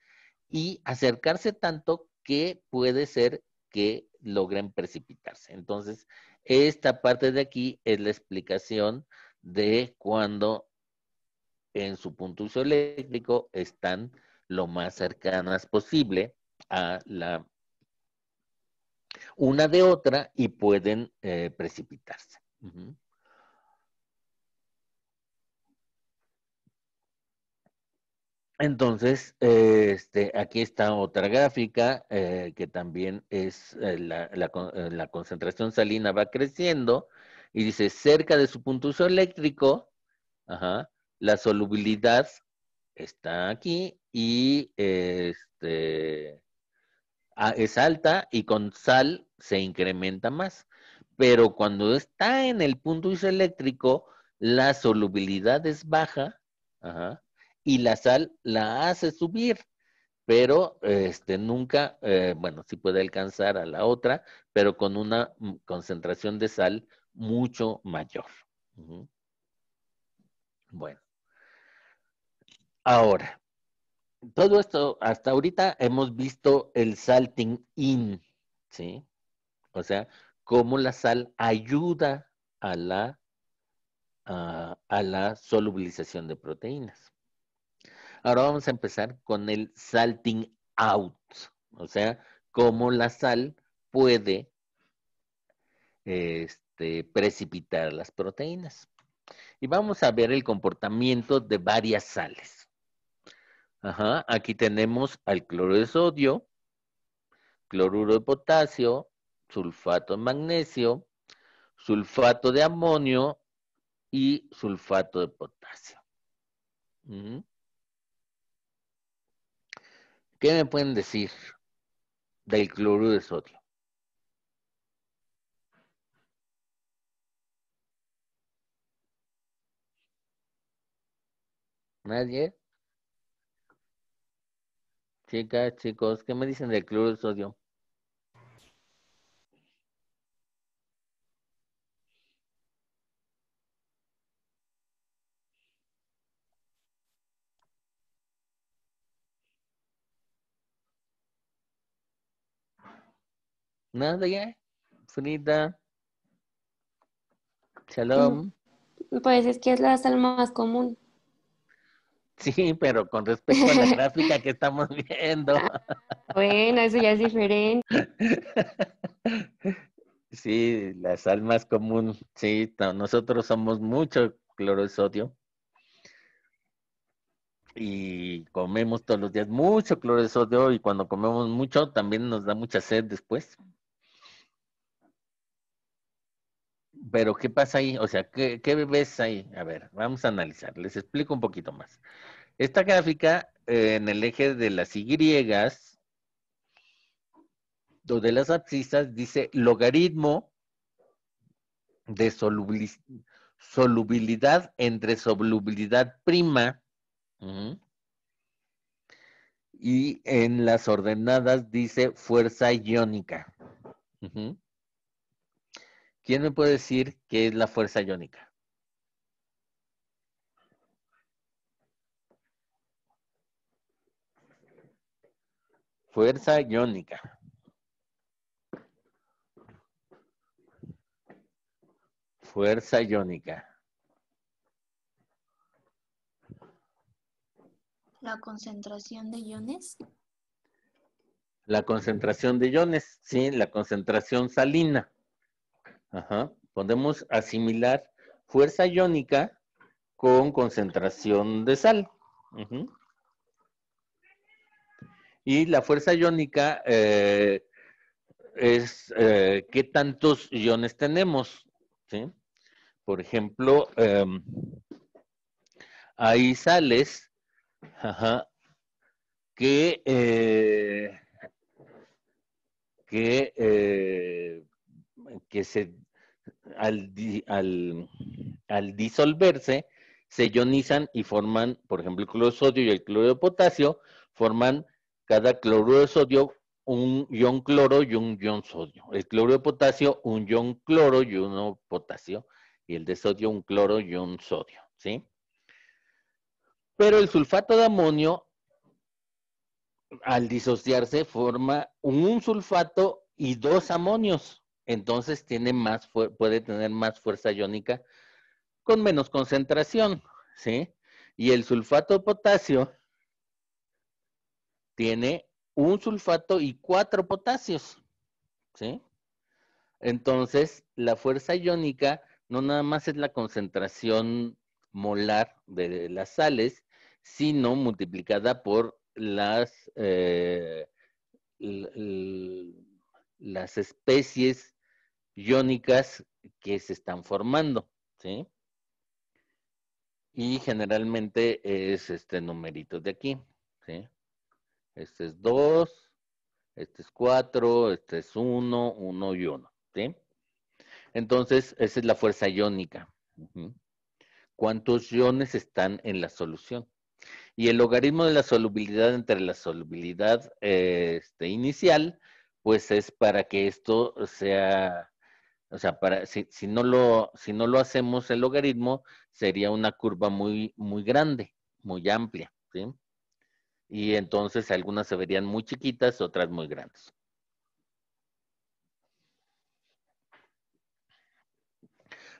y acercarse tanto que puede ser que logren precipitarse. Entonces, esta parte de aquí es la explicación de cuando en su punto uso eléctrico están lo más cercanas posible a la una de otra y pueden eh, precipitarse. Entonces, eh, este, aquí está otra gráfica eh, que también es eh, la, concentración salina va creciendo y dice cerca de su punto isoeléctrico, la solubilidad está aquí y este, es alta y con sal se incrementa más. Pero cuando está en el punto isoeléctrico, la solubilidad es baja, ajá, y la sal la hace subir, pero este, nunca, eh, bueno, sí puede alcanzar a la otra, pero con una concentración de sal mucho mayor. Bueno, ahora, todo esto, hasta ahorita hemos visto el salting in, ¿sí? O sea, cómo la sal ayuda a la, a la solubilización de proteínas. Ahora vamos a empezar con el salting out, o sea, cómo la sal puede este, precipitar las proteínas. Y vamos a ver el comportamiento de varias sales. Ajá, aquí tenemos al cloro de sodio, cloruro de potasio, sulfato de magnesio, sulfato de amonio y sulfato de potasio. Mm. ¿Qué me pueden decir del cloruro de sodio? ¿Nadie? Chicas, chicos, ¿qué me dicen del cloruro de sodio? Nada ya. frita Shalom. Mm, pues es que es la sal más común. Sí, pero con respecto a la gráfica que estamos viendo. Ah, bueno, eso ya es diferente. Sí, la sal más común, sí, nosotros somos mucho cloro de sodio y comemos todos los días mucho cloro de sodio y cuando comemos mucho también nos da mucha sed después. Pero, ¿qué pasa ahí? O sea, ¿qué, ¿qué ves ahí? A ver, vamos a analizar. Les explico un poquito más. Esta gráfica eh, en el eje de las Y, de las abscisas, dice logaritmo de solubilidad entre solubilidad prima. Y en las ordenadas dice fuerza iónica. ¿Quién me puede decir qué es la fuerza iónica? Fuerza iónica. Fuerza iónica. La concentración de iones. La concentración de iones, sí, la concentración salina. Ajá. Podemos asimilar fuerza iónica con concentración de sal. Y la fuerza iónica eh, es eh, qué tantos iones tenemos. Por ejemplo, em, hay sales que, eh, que, que, se al, disolverse, se ionizan y forman, por ejemplo, el cloro de sodio y el cloro de potasio, forman cada cloruro de sodio un ion cloro y un ion sodio. El cloro de potasio, un ion cloro y uno potasio. Y el de sodio, un cloro y un sodio, ¿sí? Pero el sulfato de amonio, al disociarse, forma un sulfato y dos amonios entonces tiene más puede tener más fuerza iónica con menos concentración, ¿sí? Y el sulfato de potasio tiene un sulfato y cuatro potasios, ¿sí? Entonces, la fuerza iónica no nada más es la concentración molar de las sales, sino multiplicada por las... Eh, las especies iónicas que se están formando, ¿sí? Y generalmente es este numerito de aquí, ¿sí? Este es 2, este es 4, este es 1, 1 y 1, ¿sí? Entonces, esa es la fuerza iónica. ¿Cuántos iones están en la solución? Y el logaritmo de la solubilidad entre la solubilidad eh, este, inicial pues es para que esto sea, o sea, para, si, no, lo, si no lo hacemos el logaritmo, sería una curva muy, muy grande, muy amplia, ¿sí? Y entonces algunas se verían muy chiquitas, otras muy grandes.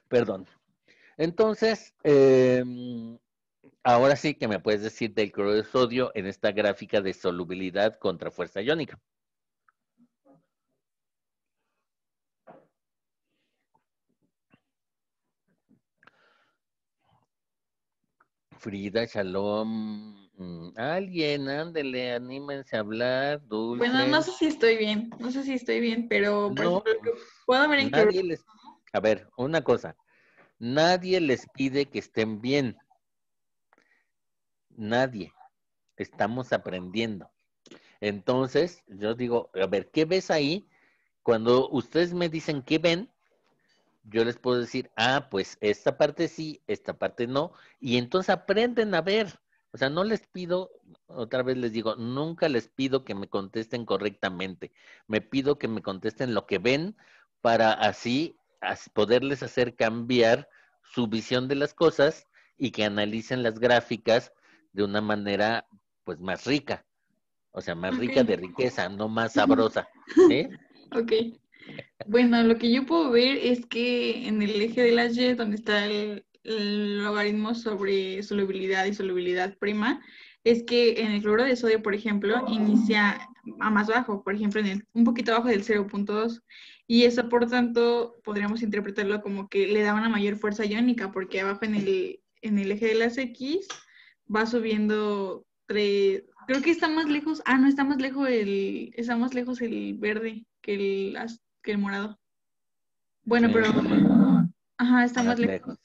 Perdón. Entonces, em, ahora sí que me puedes decir del cloro de sodio en esta gráfica de solubilidad contra fuerza iónica. Frida, Shalom, mm, alguien, ándele, anímense a hablar, dulce. Bueno, no sé si estoy bien, no sé si estoy bien, pero puedo ver A ver, una cosa, nadie les pide que estén bien. Nadie. Estamos aprendiendo. Entonces, yo digo, a ver, ¿qué ves ahí? Cuando ustedes me dicen qué ven, yo les puedo decir, ah, pues esta parte sí, esta parte no, y entonces aprenden a ver. O sea, no les pido, otra vez les digo, nunca les pido que me contesten correctamente. Me pido que me contesten lo que ven para así poderles hacer cambiar su visión de las cosas y que analicen las gráficas de una manera pues más rica. O sea, más rica de riqueza, no más sabrosa. Ok. Bueno, lo que yo puedo ver es que en el eje de las Y, donde está el, logaritmo sobre solubilidad y solubilidad prima, es que en el cloro de sodio, por ejemplo, inicia a más bajo, por ejemplo, en un poquito abajo del 0.2. Y eso, por tanto, podríamos interpretarlo como que le da una mayor fuerza iónica, porque abajo en el, en el eje de las X va subiendo Creo que está más lejos. Ah, no, está más lejos el, está más lejos el verde que el, que el morado. Bueno, pero... Ajá, está ah, más lejos.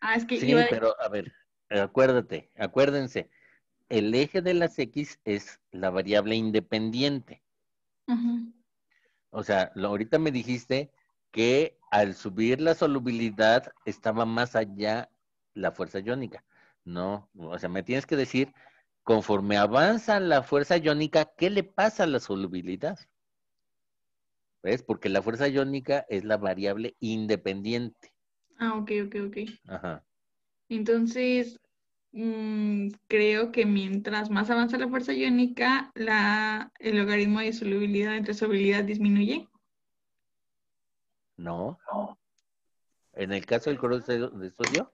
Ah, es que sí, pero a ver, acuérdate, acuérdense, el eje de las X es la variable independiente. O sea, ahorita me dijiste que al subir la solubilidad estaba más allá la fuerza iónica. No, o sea, me tienes que decir, conforme avanza la fuerza iónica, ¿qué le pasa a la solubilidad? ¿Ves? Porque la fuerza iónica es la variable independiente. Ah, ok, ok, ok. Ajá. Entonces, mm, creo que mientras más avanza la fuerza iónica, la, el logaritmo de solubilidad entre solubilidad disminuye. No. En el caso del color de sodio.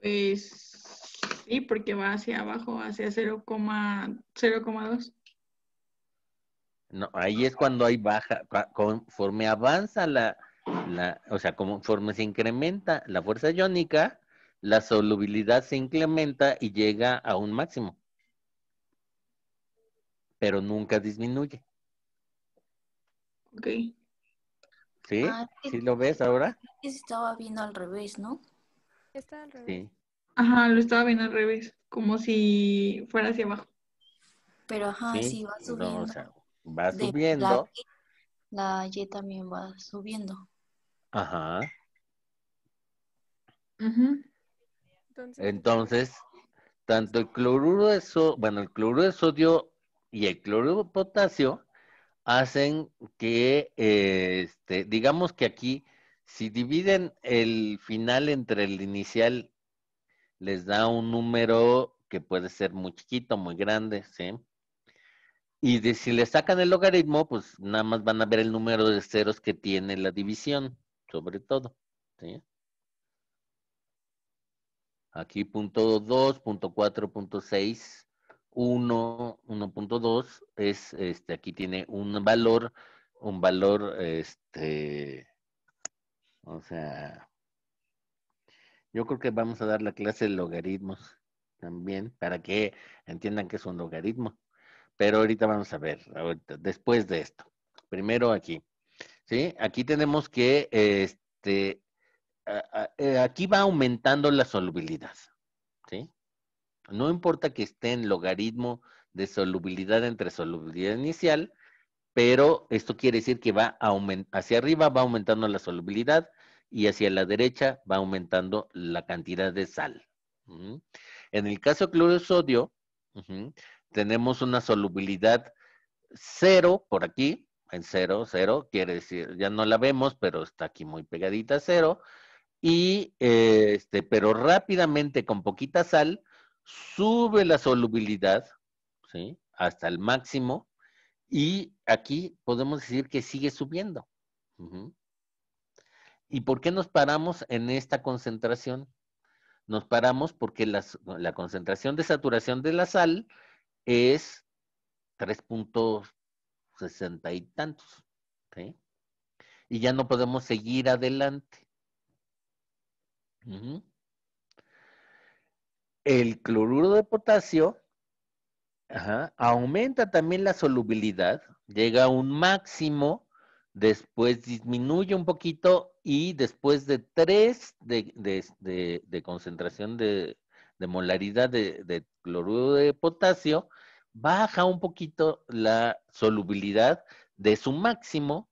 Pues sí, porque va hacia abajo, hacia 0,2. No, ahí es cuando hay baja, conforme avanza la, o sea, conforme se incrementa la fuerza iónica, la solubilidad se incrementa y llega a un máximo. Pero nunca disminuye. Ok. ¿Sí? Ah, ¿Sí lo ves ahora? Estaba viendo al revés, ¿no? Está al revés. Sí. Ajá, lo estaba viendo al revés, como si fuera hacia abajo. Pero ajá, sí, sí va subiendo. No, o sea, va subiendo. La, Y también va subiendo. Ajá. Entonces, tanto el cloruro de sodio, bueno, el cloruro de sodio y el cloruro de potasio hacen que, este, digamos que aquí, si dividen el final entre el inicial, les da un número que puede ser muy chiquito, muy grande, ¿sí? Y de, si le sacan el logaritmo, pues nada más van a ver el número de ceros que tiene la división, sobre todo. Aquí punto 2, punto 4, punto 6, 1, 1.2 es, este, aquí tiene un valor, un valor, este, o sea, yo creo que vamos a dar la clase de logaritmos también para que entiendan que es un logaritmo. Pero ahorita vamos a ver, ahorita, después de esto. Primero aquí. ¿Sí? Aquí tenemos que, este, eh, aquí va aumentando la solubilidad. ¿Sí? No importa que esté en logaritmo de solubilidad entre solubilidad inicial, pero esto quiere decir que va hacia arriba va aumentando la solubilidad y hacia la derecha va aumentando la cantidad de sal. En el caso de cloro sodio, tenemos una solubilidad cero por aquí, en cero, cero, quiere decir, ya no la vemos, pero está aquí muy pegadita cero. Y eh, este, pero rápidamente con poquita sal, sube la solubilidad, ¿sí? Hasta el máximo. Y aquí podemos decir que sigue subiendo. ¿Y por qué nos paramos en esta concentración? Nos paramos porque la concentración de saturación de la sal es 3.60 y tantos. Y ya no podemos seguir adelante. El cloruro de potasio aumenta también la solubilidad, llega a un máximo, después disminuye un poquito y después de 3 de concentración de, molaridad de, cloruro de potasio, baja un poquito la solubilidad de su máximo,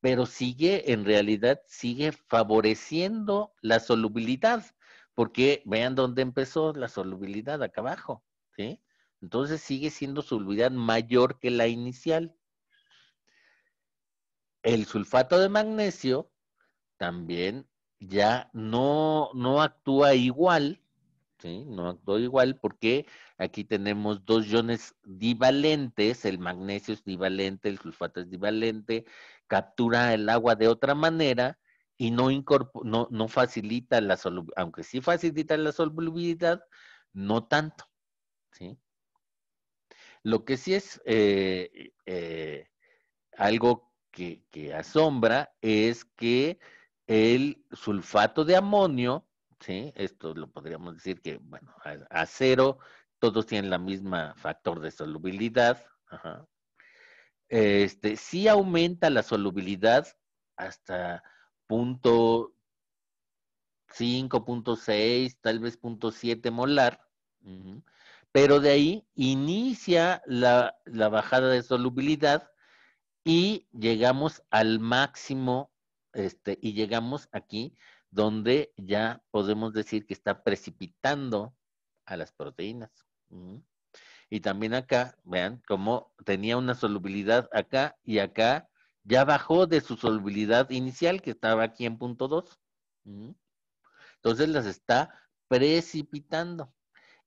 pero sigue, en realidad, sigue favoreciendo la solubilidad, porque vean dónde empezó la solubilidad, acá abajo, ¿sí? Entonces sigue siendo solubilidad mayor que la inicial. El sulfato de magnesio también ya no, no actúa igual ¿sí? No actuó igual porque aquí tenemos dos iones divalentes, el magnesio es divalente, el sulfato es divalente, captura el agua de otra manera y no, no, facilita la solubilidad, aunque sí facilita la solubilidad, no tanto, ¿sí? Lo que sí es eh, eh, algo que asombra es que el sulfato de amonio esto lo podríamos decir que, bueno, a, cero todos tienen la misma factor de solubilidad. Este, sí aumenta la solubilidad hasta punto 5.6, tal vez punto 7 molar, pero de ahí inicia la, bajada de solubilidad y llegamos al máximo, este, y llegamos aquí donde ya podemos decir que está precipitando a las proteínas. Y también acá, vean, cómo tenía una solubilidad acá y acá, ya bajó de su solubilidad inicial, que estaba aquí en punto 2. Entonces las está precipitando.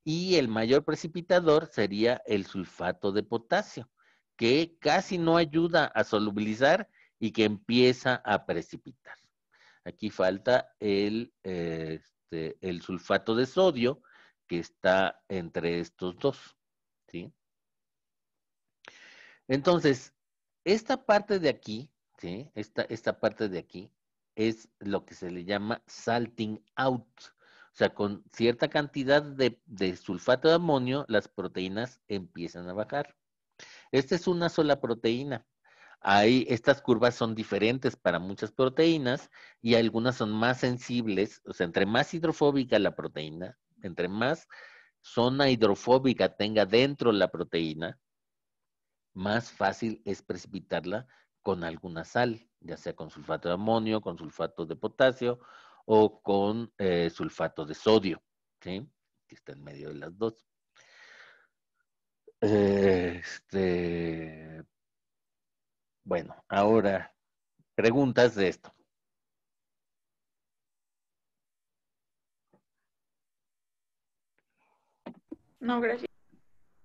Y el mayor precipitador sería el sulfato de potasio, que casi no ayuda a solubilizar y que empieza a precipitar. Aquí falta eh, este, el, sulfato de sodio que está entre estos dos. ¿sí? Entonces, esta parte de aquí, ¿sí? esta, esta parte de aquí es lo que se le llama salting out. O sea, con cierta cantidad de sulfato de amonio, las proteínas empiezan a bajar. Esta es una sola proteína estas curvas son diferentes para muchas proteínas y algunas son más sensibles, o sea, entre más hidrofóbica la proteína, entre más zona hidrofóbica tenga dentro la proteína, más fácil es precipitarla con alguna sal, ya sea con sulfato de amonio, con sulfato de potasio o con eh, sulfato de sodio, que está en medio de las dos. Este, bueno, ahora preguntas de esto. No, gracias.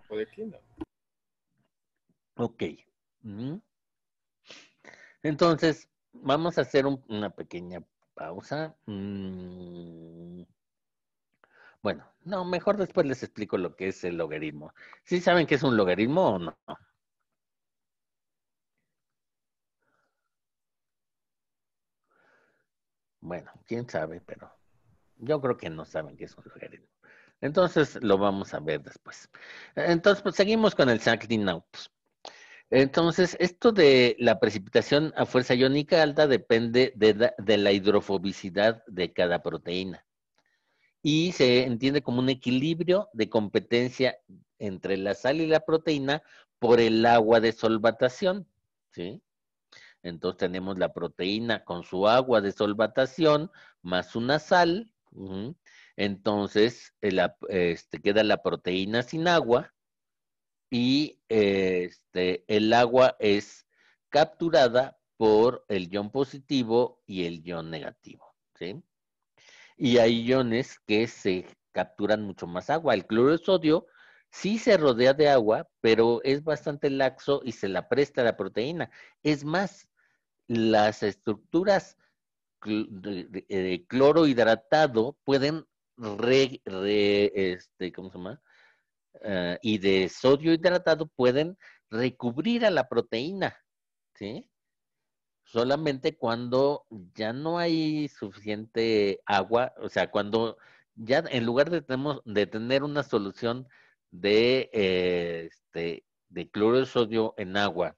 ¿O de quién? Ok. Mm. Entonces, vamos a hacer una pequeña pausa. Mm. Bueno, no, mejor después les explico lo que es el logaritmo. ¿Sí saben qué es un logaritmo o no? Bueno, quién sabe, pero yo creo que no saben qué es un logaritmo. Entonces lo vamos a ver después. Entonces, pues, seguimos con el cycling out. Entonces, esto de la precipitación a fuerza iónica alta depende de la hidrofobicidad de cada proteína. Y se entiende como un equilibrio de competencia entre la sal y la proteína por el agua de solvatación. ¿sí? Entonces tenemos la proteína con su agua de solvatación más una sal. Entonces eh, este, queda la proteína sin agua y eh, este, el agua es capturada por el ion positivo y el ion negativo. Y hay iones que se capturan mucho más agua. El cloro de sodio sí se rodea de agua, pero es bastante laxo y se la presta a la proteína. Es más, las estructuras de cloro hidratado pueden este, ¿cómo se llama? Eh, y de sodio hidratado pueden recubrir a la proteína, ¿sí? Solamente cuando ya no hay suficiente agua, o sea, cuando ya en lugar de, tenemos, de tener una solución de, eh, este, de cloro de sodio en agua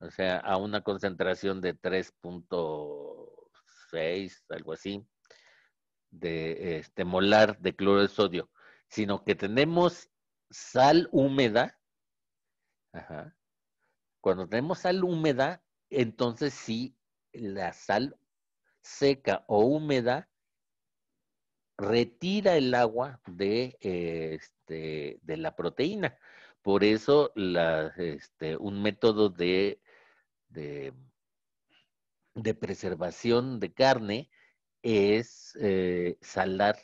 o sea, a una concentración de 3.6, algo así, de este molar de cloro de sodio, sino que tenemos sal húmeda. Ajá. Cuando tenemos sal húmeda, entonces sí, la sal seca o húmeda retira el agua de, este, de la proteína. Por eso este, un método de de, preservación de carne es eh, salar,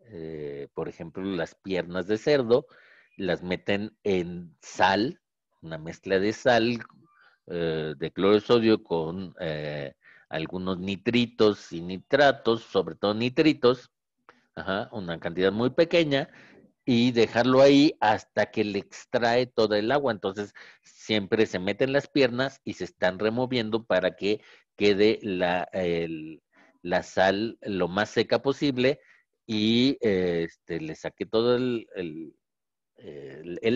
eh, por ejemplo, las piernas de cerdo, las meten en sal, una mezcla de sal, eh, de cloro de sodio con algunos nitritos y nitratos, sobre todo nitritos, una cantidad muy pequeña, y dejarlo ahí hasta que le extrae toda el agua. Entonces, siempre se meten las piernas y se están removiendo para que quede la, la sal lo más seca posible y este, le saque todo el,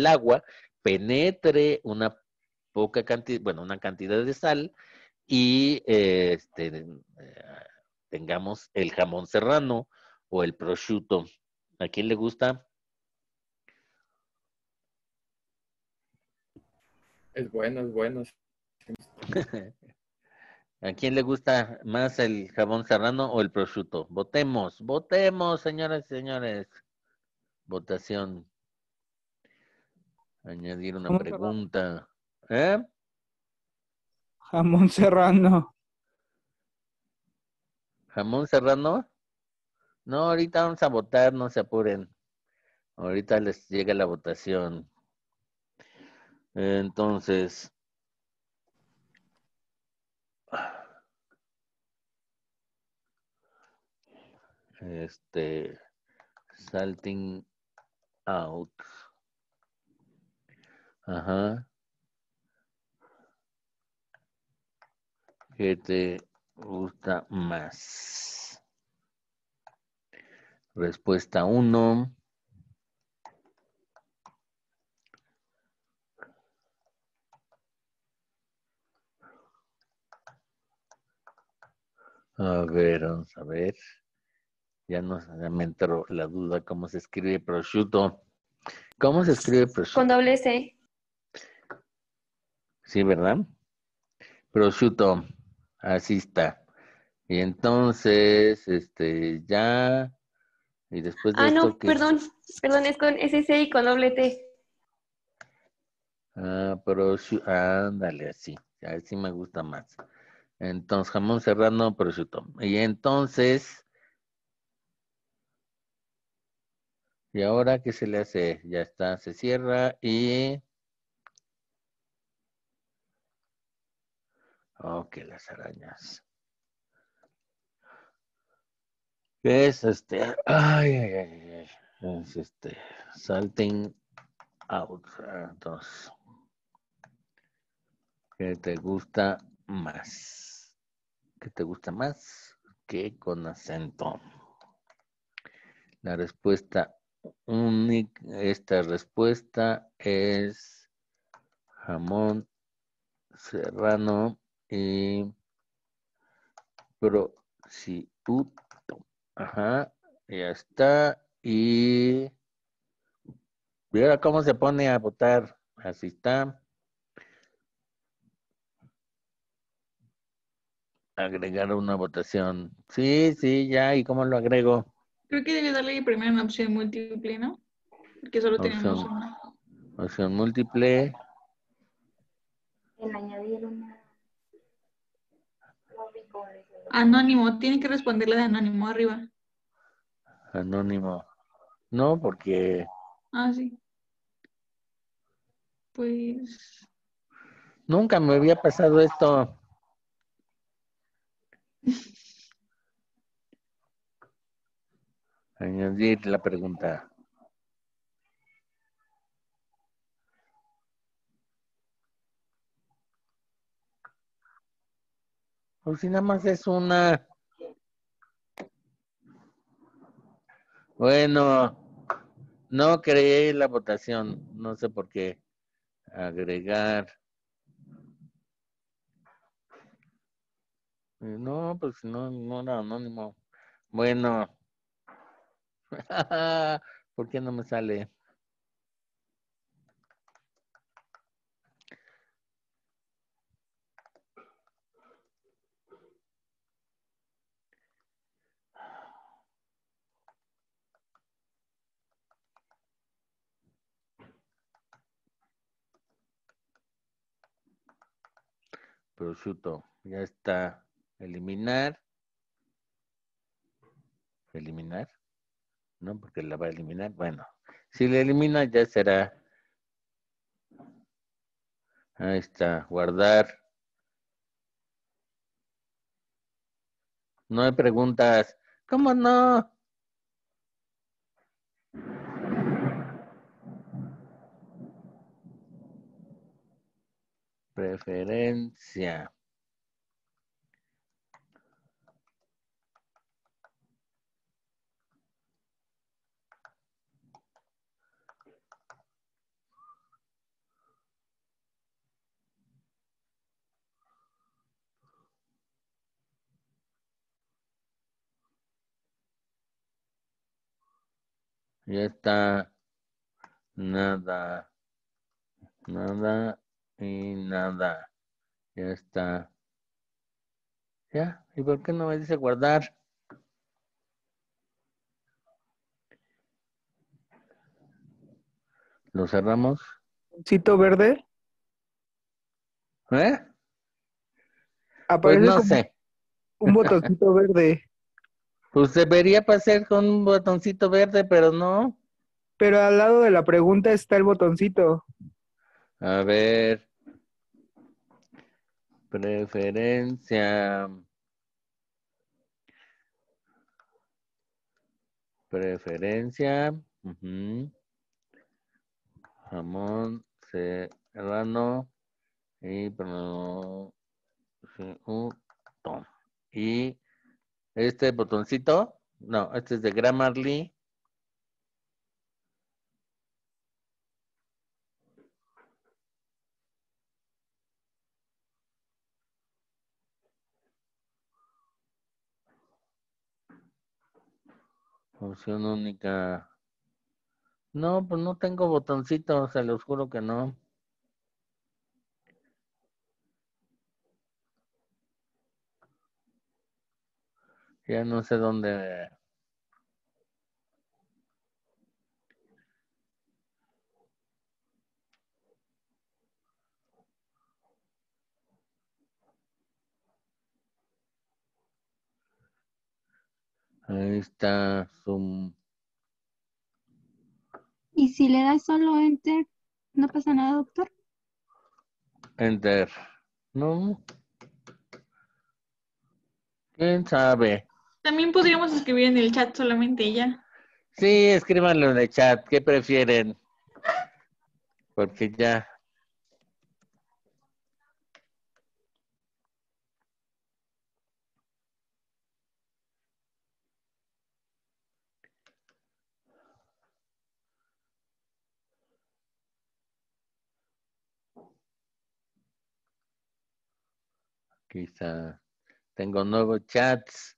agua, penetre una poca cantidad, bueno, una cantidad de sal y este, tengamos el jamón serrano o el prosciutto. ¿A quién le gusta? Buenos, buenos. ¿A quién le gusta más el jabón serrano o el prosciutto? Votemos, votemos, señoras y señores. Votación. Añadir una pregunta. ¿Eh? Jamón serrano. ¿Jamón serrano? No, ahorita vamos a votar, no se apuren. Ahorita les llega la votación. Entonces, este, salting out. Ajá. ¿Qué te gusta más? Respuesta 1. A ver, vamos a ver. Ya, no, me entró la duda cómo se escribe prosciutto. ¿Cómo se escribe prosciutto? Con doble C. Sí, ¿verdad? Prosciutto. Así está. Y entonces, este, ya. Y después de Ah, no, perdón. Perdón, es con SC y con doble T. Ah, prosciutto. Ándale, así. Así me gusta más. Entonces, jamón serrano, prosciutto. Y entonces, y ahora, ¿qué se le hace? Ya está, se cierra y... Ok, oh, las arañas. ¿Qué es este? Ay, ay, ay, Es este. Salting out. Entonces, ¿qué te gusta más? ¿Qué te gusta más que con acento? La respuesta única, esta respuesta es jamón serrano y prosciutto. Ajá, ya está. Y mira cómo se pone a votar. Así está. agregar una votación. Sí, sí, ya, ¿y cómo lo agrego? Creo que debe darle primero una opción múltiple, ¿no? Porque solo opción, tenemos una. Opción múltiple. En añadir una. Anónimo, tiene que responderle de anónimo arriba. Anónimo. No, porque. Ah, sí. Pues. Nunca me había pasado esto. Añadir la pregunta. O si nada más es una. Bueno, no creé la votación, no sé por qué. Agregar. Eh, no, pues no, no era anónimo. Bueno. ¿Por qué no me sale? Prosciutto, ya está. Eliminar. Eliminar. ¿No? Porque la va a eliminar. Bueno, si la elimina ya será. Ahí está. Guardar. No hay preguntas. ¿Cómo no? Preferencia. Ya está. Nada. Nada y nada. Ya está. ¿Ya? ¿Y por qué no me dice guardar? ¿Lo cerramos? ¿Un ¿Cito verde? ¿Eh? Aparece pues no sé. un botoncito verde. Pues debería pasar con un botoncito verde, pero no. Pero al lado de la pregunta está el botoncito. A ver. Preferencia. Preferencia. Jamón serrano y, y este botoncito, no, este es de Grammarly. Opción única. No, pues no tengo botoncito, se los juro que no. Ya no sé dónde. Ahí está Zoom. ¿Y si le das solo Enter, no pasa nada, doctor? Enter. No. ¿Quién sabe? También podríamos escribir en el chat solamente ya. Sí, escríbanlo en el chat. ¿Qué prefieren? Porque ya. Quizá tengo nuevos chats.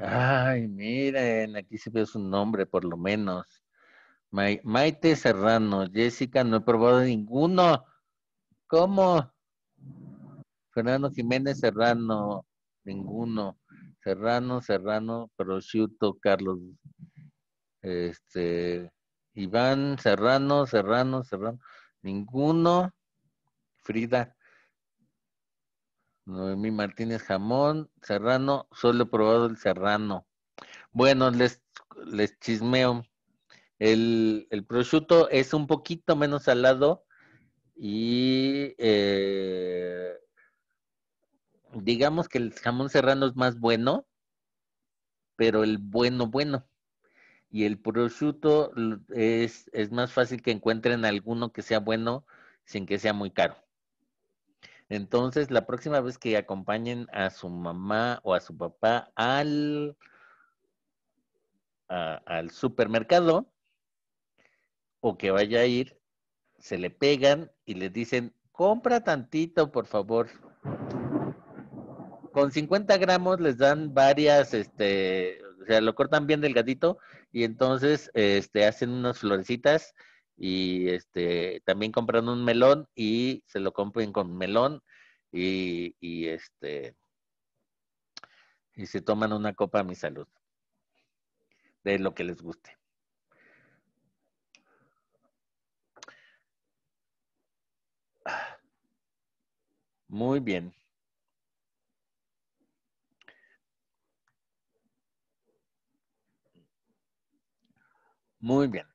Ay, miren, aquí se ve su nombre por lo menos. Maite Serrano, Jessica, no he probado ninguno. ¿Cómo? Fernando Jiménez Serrano, ninguno. Serrano, Serrano, prosciutto, Carlos. Este, Iván Serrano, Serrano, Serrano, ninguno. Frida, Noemí Martínez Jamón, Serrano, solo he probado el Serrano. Bueno, les, les chismeo. El, el prosciutto es un poquito menos salado y eh, digamos que el jamón serrano es más bueno, pero el bueno, bueno. Y el prosciutto es, es más fácil que encuentren alguno que sea bueno sin que sea muy caro. Entonces, la próxima vez que acompañen a su mamá o a su papá al, al supermercado o que vaya a ir, se le pegan y les dicen, compra tantito, por favor. Con 50 gramos les dan varias, este, o sea, lo cortan bien delgadito y entonces este, hacen unas florecitas y este, también compran un melón y se lo compren con melón y, este, y se toman una copa a mi salud de lo que les guste. Muy bien. Muy bien.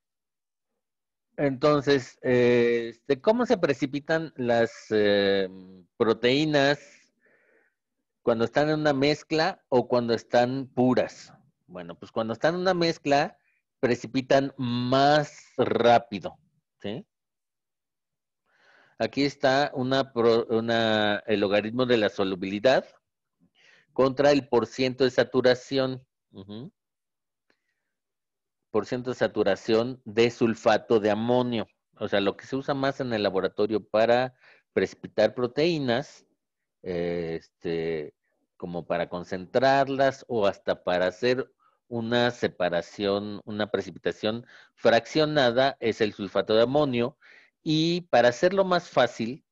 Entonces, eh, este, ¿cómo se precipitan las eh, proteínas cuando están en una mezcla o cuando están puras? Bueno, pues cuando están en una mezcla, precipitan más rápido, Aquí está el logaritmo de la solubilidad contra el porciento de saturación de saturación de sulfato de amonio. O sea, lo que se usa más en el laboratorio para precipitar proteínas, eh, este, como para concentrarlas o hasta para hacer una separación, una precipitación fraccionada, es el sulfato de amonio. Y para hacerlo más fácil,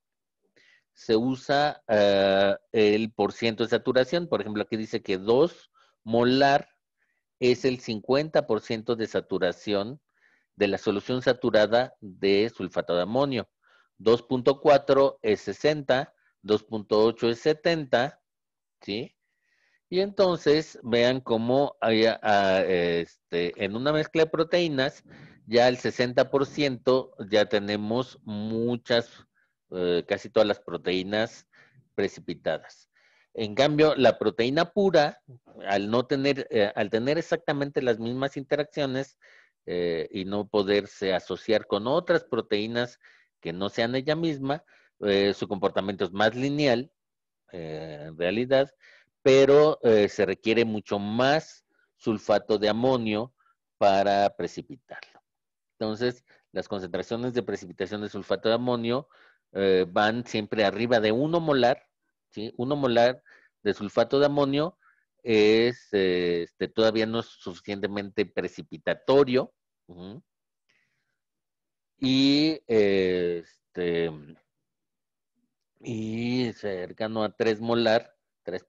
se usa eh, el el ciento de saturación. Por ejemplo, aquí dice que 2 molar es el 50% de saturación de la solución saturada de sulfato de amonio. 2.4 es 60, 2.8 es 70, ¿sí? Y entonces vean cómo ah, este, en una mezcla de proteínas ya el 60% ya tenemos muchas, eh, casi todas las proteínas precipitadas. En cambio, la proteína pura, al no tener, eh, al tener exactamente las mismas interacciones eh, y no poderse asociar con otras proteínas que no sean ella misma, eh, su comportamiento es más lineal, en realidad, pero se requiere mucho más sulfato de amonio para precipitarlo. Entonces, las concentraciones de precipitación de sulfato de amonio van siempre arriba de 1 molar uno molar de sulfato de amonio es este, todavía no es suficientemente precipitatorio. Y este cercano a 3 molar, 3,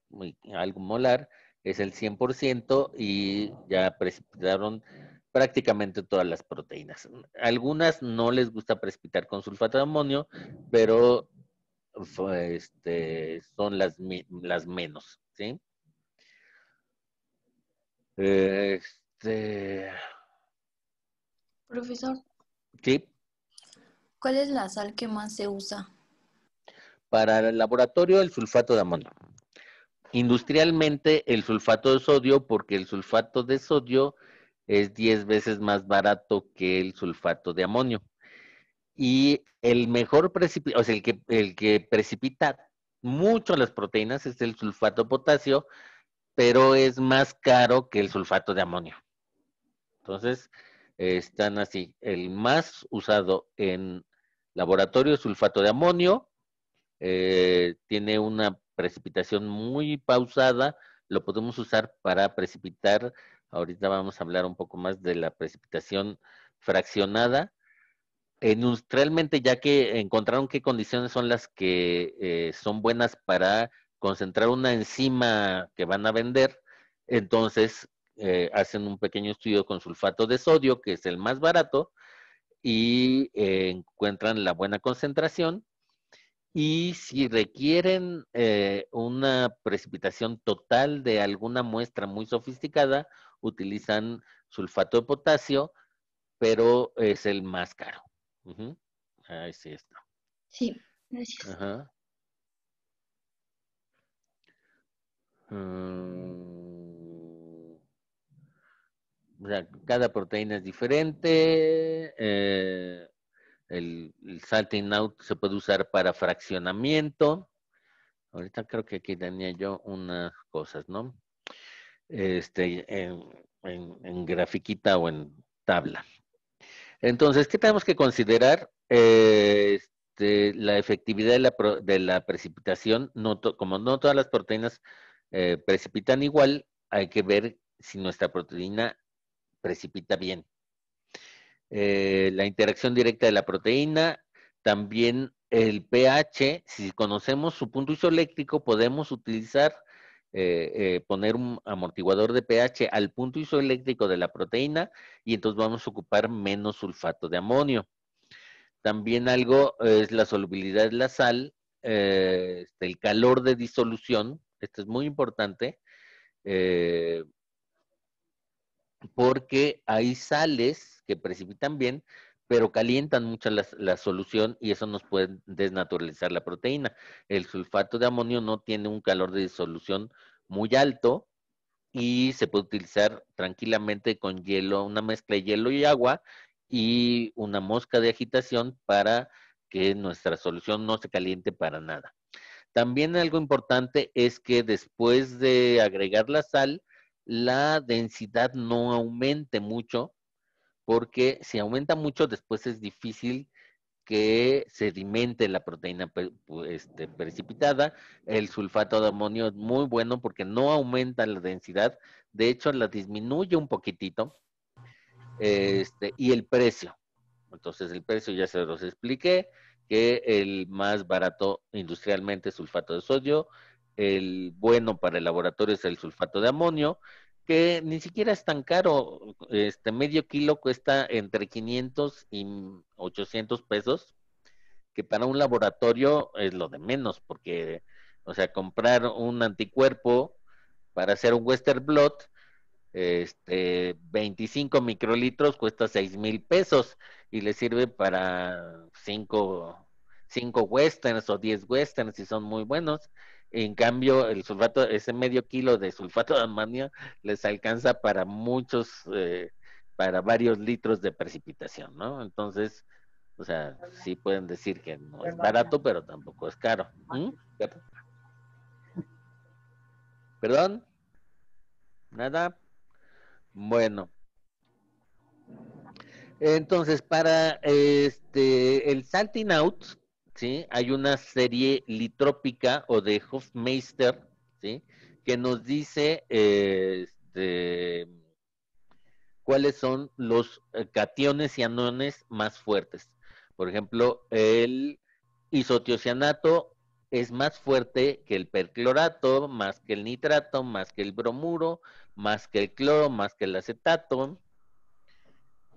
algo molar, es el 100% y ya precipitaron prácticamente todas las proteínas. Algunas no les gusta precipitar con sulfato de amonio, pero este, son las, las menos, ¿sí? Eh, este... Profesor. Sí. ¿Cuál es la sal que más se usa? Para el laboratorio, el sulfato de amonio. Industrialmente, el sulfato de sodio, porque el sulfato de sodio es 10 veces más barato que el sulfato de amonio. Y el mejor precipitador, o sea, el que, el que precipita mucho las proteínas es el sulfato potasio, pero es más caro que el sulfato de amonio. Entonces, están así. El más usado en laboratorio es sulfato de amonio. Eh, tiene una precipitación muy pausada. Lo podemos usar para precipitar. Ahorita vamos a hablar un poco más de la precipitación fraccionada Industrialmente, ya que encontraron qué condiciones son las que eh, son buenas para concentrar una enzima que van a vender, entonces eh, hacen un pequeño estudio con sulfato de sodio, que es el más barato, y eh, encuentran la buena concentración. Y si requieren una precipitación total de alguna muestra muy sofisticada, utilizan sulfato de potasio, pero es el más caro. Ahí sí está. Sí, gracias. Mm. cada proteína es diferente. Eh, el, salting out se puede usar para fraccionamiento. Ahorita creo que aquí tenía yo unas cosas, ¿no? Este, en, en, en grafiquita o en tabla. Entonces, ¿qué tenemos que considerar? Eh, este, la efectividad de la, precipitación, como no todas las proteínas eh, precipitan igual, hay que ver si nuestra proteína precipita bien. Eh, la interacción directa de la proteína, también el pH, si conocemos su punto isoeléctrico, podemos utilizar eh, eh, poner un amortiguador de pH al punto isoeléctrico de la proteína y entonces vamos a ocupar menos sulfato de amonio. También algo es la solubilidad de la sal, eh, este, el calor de disolución, esto es muy importante, porque hay sales que precipitan bien, pero calientan mucho la, solución y eso nos puede desnaturalizar la proteína. El sulfato de amonio no tiene un calor de disolución muy alto y se puede utilizar tranquilamente con hielo, una mezcla de hielo y agua y una mosca de agitación para que nuestra solución no se caliente para nada. También algo importante es que después de agregar la sal, la densidad no aumente mucho, porque si aumenta mucho después es difícil que sedimente la proteína este, precipitada. El sulfato de amonio es muy bueno porque no aumenta la densidad, de hecho la disminuye un poquitito. Este, y el precio. Entonces el precio ya se los expliqué, que el más barato industrialmente es sulfato de sodio, el bueno para el laboratorio es el sulfato de amonio que ni siquiera es tan caro. Este medio kilo cuesta entre 500 y 800 pesos, que para un laboratorio es lo de menos, porque, o sea, comprar un anticuerpo para hacer un Western Blot, este, 25 microlitros cuesta 6 mil pesos y le sirve para cinco, cinco westerns o 10 westerns si son muy buenos en cambio, el sulfato, ese medio kilo de sulfato de amonio les alcanza para muchos, eh, para varios litros de precipitación, ¿no? Entonces, o sea, sí pueden decir que no es barato, pero tampoco es caro. ¿Perdón? ¿Nada? Bueno. Entonces, para este el salting out, ¿sí? Hay una serie litrópica o de Hofmeister, Que nos dice eh, este, cuáles son los eh, cationes y anones más fuertes. Por ejemplo, el isotiocianato es más fuerte que el perclorato, más que el nitrato, más que el bromuro, más que el cloro, más que el acetato,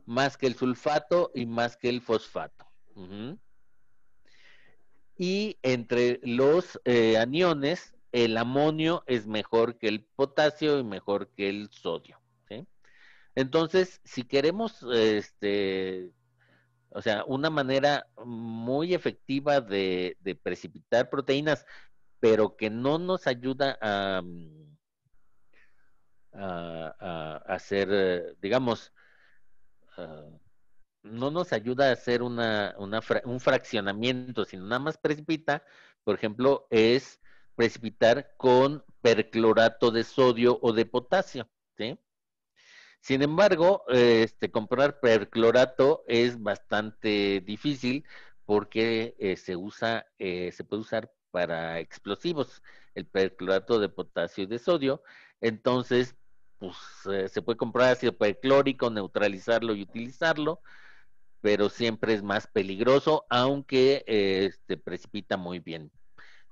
más que el sulfato y más que el fosfato y entre los eh, aniones el amonio es mejor que el potasio y mejor que el sodio. Entonces, si queremos, este, o sea, una manera muy efectiva de, precipitar proteínas, pero que no nos ayuda a, a, hacer, digamos, no nos ayuda a hacer una, un fraccionamiento, sino nada más precipita, por ejemplo, es precipitar con perclorato de sodio o de potasio. Sin embargo, este, comprar perclorato es bastante difícil porque eh, se usa, eh, se puede usar para explosivos, el perclorato de potasio y de sodio. Entonces, pues eh, se puede comprar ácido perclórico, neutralizarlo y utilizarlo pero siempre es más peligroso, aunque eh, precipita muy bien.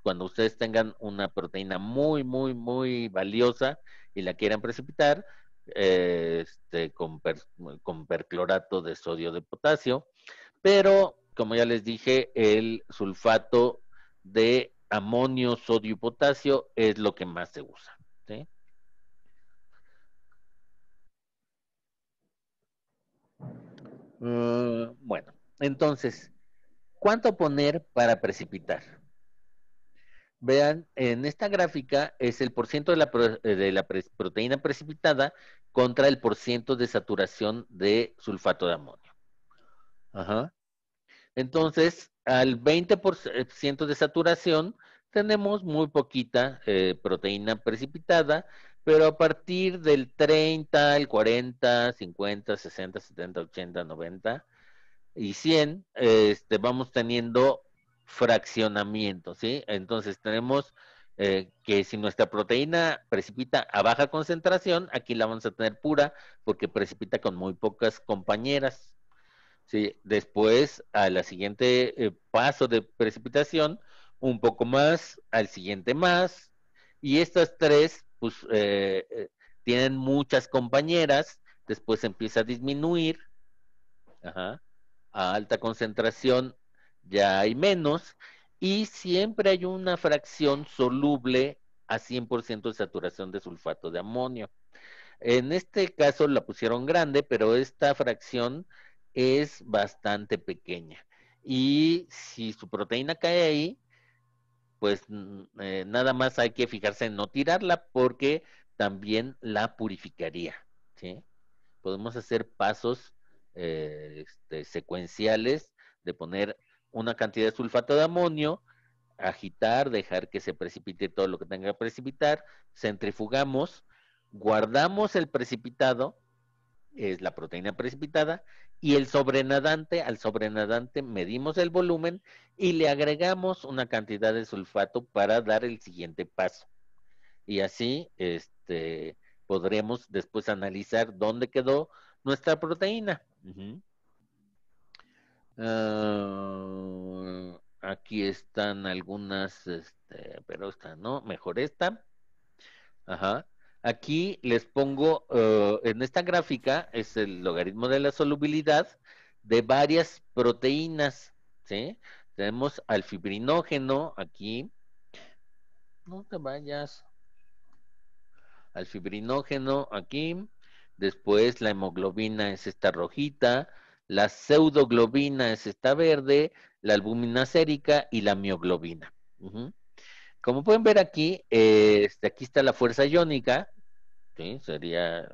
Cuando ustedes tengan una proteína muy, muy, muy valiosa y la quieran precipitar, eh, este, con, con perclorato de sodio de potasio, pero como ya les dije, el sulfato de amonio, sodio y potasio es lo que más se usa. ¿sí? Mm, bueno, entonces, ¿cuánto poner para precipitar? Vean, en esta gráfica es el porcentaje de la, eh, de la proteína precipitada contra el porcentaje de saturación de sulfato de amonio. Ajá. Entonces, al 20% de saturación tenemos muy poquita eh, proteína precipitada pero a partir del 30, el 40, 50, 60, 70, 80, 90 y 100, este, vamos teniendo fraccionamiento, ¿sí? Entonces tenemos eh, que si nuestra proteína precipita a baja concentración, aquí la vamos a tener pura porque precipita con muy pocas compañeras. ¿sí? Después, a la siguiente eh, paso de precipitación, un poco más, al siguiente más, y estas tres pues, eh, eh, tienen muchas compañeras, después empieza a disminuir, a alta concentración ya hay menos, y siempre hay una fracción soluble a 100% de saturación de sulfato de amonio. En este caso la pusieron grande, pero esta fracción es bastante pequeña. Y si su proteína cae ahí, pues eh, nada más hay que fijarse en no tirarla porque también la purificaría. Podemos hacer pasos eh, este, secuenciales de poner una cantidad de sulfato de amonio, agitar, dejar que se precipite todo lo que tenga que precipitar, centrifugamos, guardamos el precipitado es la proteína precipitada, y el sobrenadante, al sobrenadante medimos el volumen y le agregamos una cantidad de sulfato para dar el siguiente paso. Y así este, podremos después analizar dónde quedó nuestra proteína. Ah, aquí están algunas, este, pero esta no, mejor esta. Ajá. Aquí les pongo, eh, en esta gráfica, es el logaritmo de la solubilidad de varias proteínas, ¿sí? Tenemos al fibrinógeno aquí. No te vayas. Al fibrinógeno aquí. Después la hemoglobina es esta rojita. La pseudoglobina es esta verde. La albúmina sérica y la mioglobina. Como pueden ver aquí, eh, este, aquí está la fuerza iónica, sería,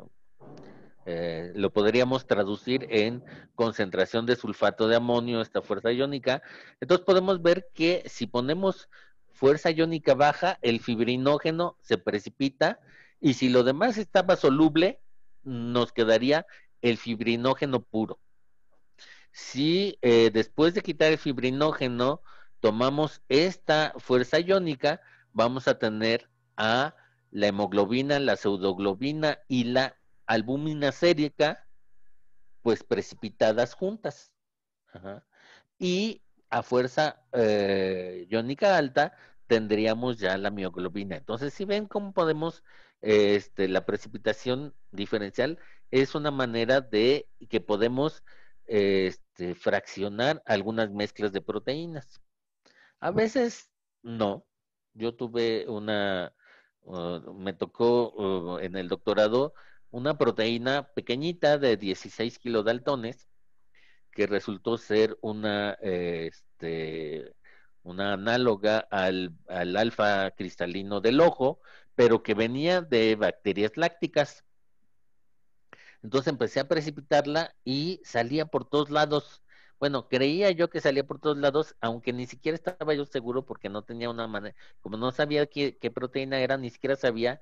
eh, lo podríamos traducir en concentración de sulfato de amonio, esta fuerza iónica. Entonces podemos ver que si ponemos fuerza iónica baja, el fibrinógeno se precipita y si lo demás estaba soluble, nos quedaría el fibrinógeno puro. Si eh, después de quitar el fibrinógeno, tomamos esta fuerza iónica, vamos a tener a la hemoglobina, la pseudoglobina y la albúmina sérica, pues precipitadas juntas. Y a fuerza eh, iónica alta tendríamos ya la mioglobina. Entonces, si ven cómo podemos, este, la precipitación diferencial es una manera de que podemos este, fraccionar algunas mezclas de proteínas. A veces no. Yo tuve una, uh, me tocó uh, en el doctorado una proteína pequeñita de 16 kilodaltones que resultó ser una, eh, este, una análoga al alfa cristalino del ojo, pero que venía de bacterias lácticas. Entonces empecé a precipitarla y salía por todos lados bueno, creía yo que salía por todos lados, aunque ni siquiera estaba yo seguro porque no tenía una manera, como no sabía qué, proteína era, ni siquiera sabía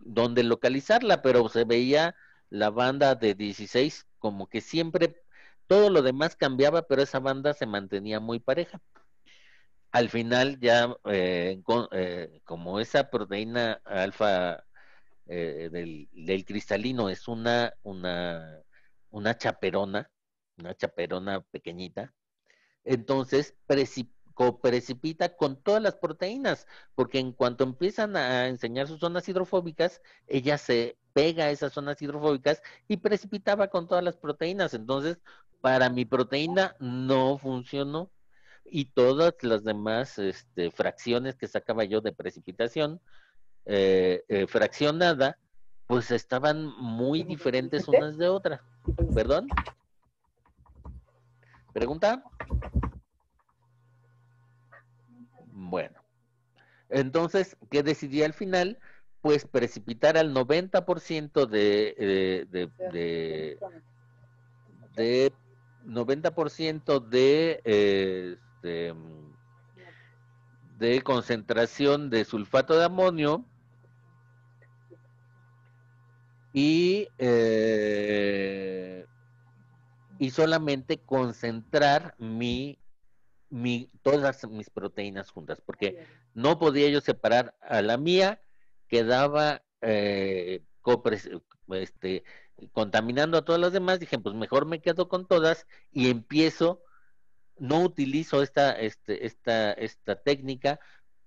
dónde localizarla, pero se veía la banda de 16 como que siempre todo lo demás cambiaba, pero esa banda se mantenía muy pareja. Al final ya, eh, eh, como esa proteína alfa eh, del, del, cristalino es una, una, una chaperona, una chaperona pequeñita, entonces precipita con todas las proteínas, porque en cuanto empiezan a enseñar sus zonas hidrofóbicas, ella se pega a esas zonas hidrofóbicas y precipitaba con todas las proteínas. Entonces, para mi proteína no funcionó y todas las demás este, fracciones que sacaba yo de precipitación eh, eh, fraccionada, pues estaban muy diferentes unas de otras. ¿Perdón? ¿Pregunta? Bueno. Entonces, ¿qué decidí al final? Pues precipitar al 90% eh, de, de, de, de 90% de, de, de, concentración de sulfato de amonio y eh, y solamente concentrar mi, todas mis proteínas juntas, porque no podía yo separar a la mía, quedaba eh, este, contaminando a todas las demás, dije, pues mejor me quedo con todas y empiezo, no utilizo esta, este, esta, esta técnica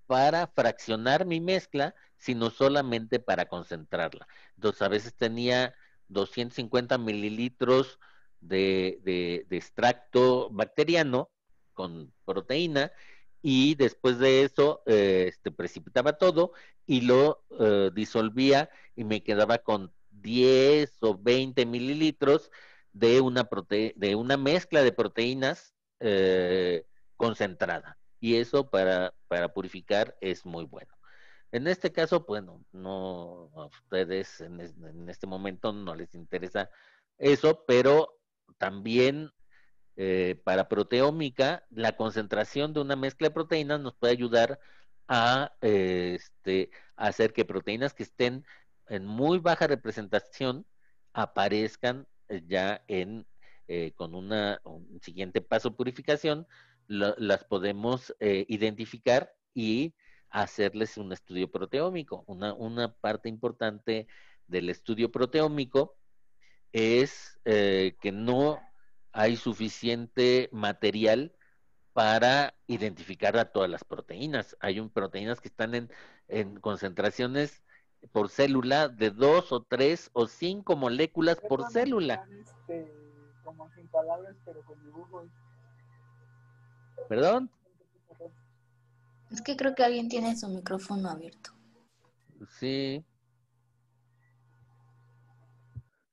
para fraccionar mi mezcla, sino solamente para concentrarla. Entonces a veces tenía 250 mililitros de, extracto bacteriano con proteína y después de eso eh, este, precipitaba todo y lo eh, disolvía y me quedaba con 10 o 20 mililitros de una, prote de una mezcla de proteínas eh, concentrada. Y eso para, purificar es muy bueno. En este caso, bueno, no a ustedes en este momento no les interesa eso, pero también eh, para proteómica, la concentración de una mezcla de proteínas nos puede ayudar a eh, este, hacer que proteínas que estén en muy baja representación aparezcan eh, ya en con un siguiente paso purificación, las podemos identificar y hacerles un estudio proteómico. una parte importante del estudio proteómico es eh, que no hay suficiente material para identificar a todas las proteínas. Hay un, proteínas que están en, concentraciones por célula de dos o tres o cinco moléculas por célula. Este, ¿Perdón? Es que creo que alguien tiene su micrófono abierto. Sí,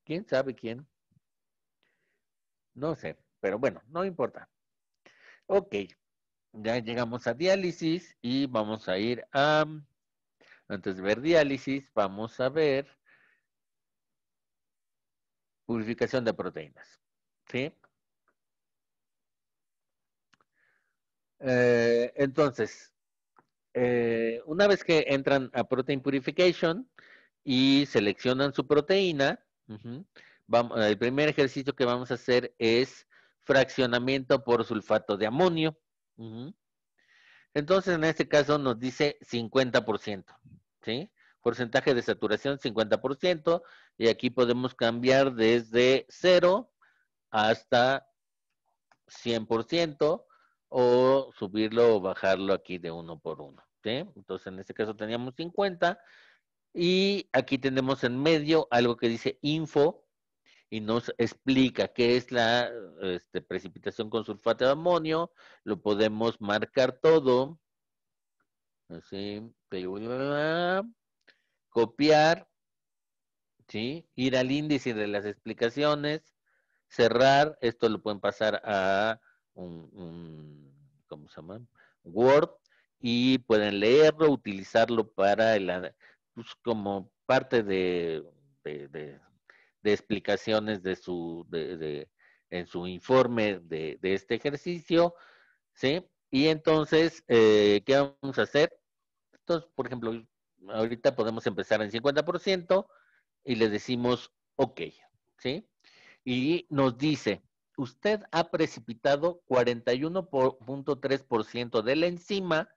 ¿Quién sabe quién? No sé, pero bueno, no importa. Ok, ya llegamos a diálisis y vamos a ir a, antes de ver diálisis, vamos a ver purificación de proteínas. ¿Sí? Eh, entonces, eh, una vez que entran a Protein Purification y seleccionan su proteína, el primer ejercicio que vamos a hacer es fraccionamiento por sulfato de amonio. Entonces, en este caso nos dice 50%, ¿sí? Porcentaje de saturación 50%, y aquí podemos cambiar desde 0 hasta 100%, o subirlo o bajarlo aquí de uno por uno, Entonces, en este caso teníamos 50, y aquí tenemos en medio algo que dice info y nos explica qué es la este, precipitación con sulfato de amonio. Lo podemos marcar todo. Así. Copiar. ¿Sí? Ir al índice de las explicaciones. Cerrar. Esto lo pueden pasar a un, ¿cómo se llama? Word. Y pueden leerlo, utilizarlo para el pues, como parte de, explicaciones de su, en su informe de, este ejercicio, ¿sí? Y entonces, eh, ¿qué vamos a hacer? Entonces, por ejemplo, ahorita podemos empezar en 50% y le decimos OK, ¿sí? Y nos dice, usted ha precipitado 41.3% de la enzima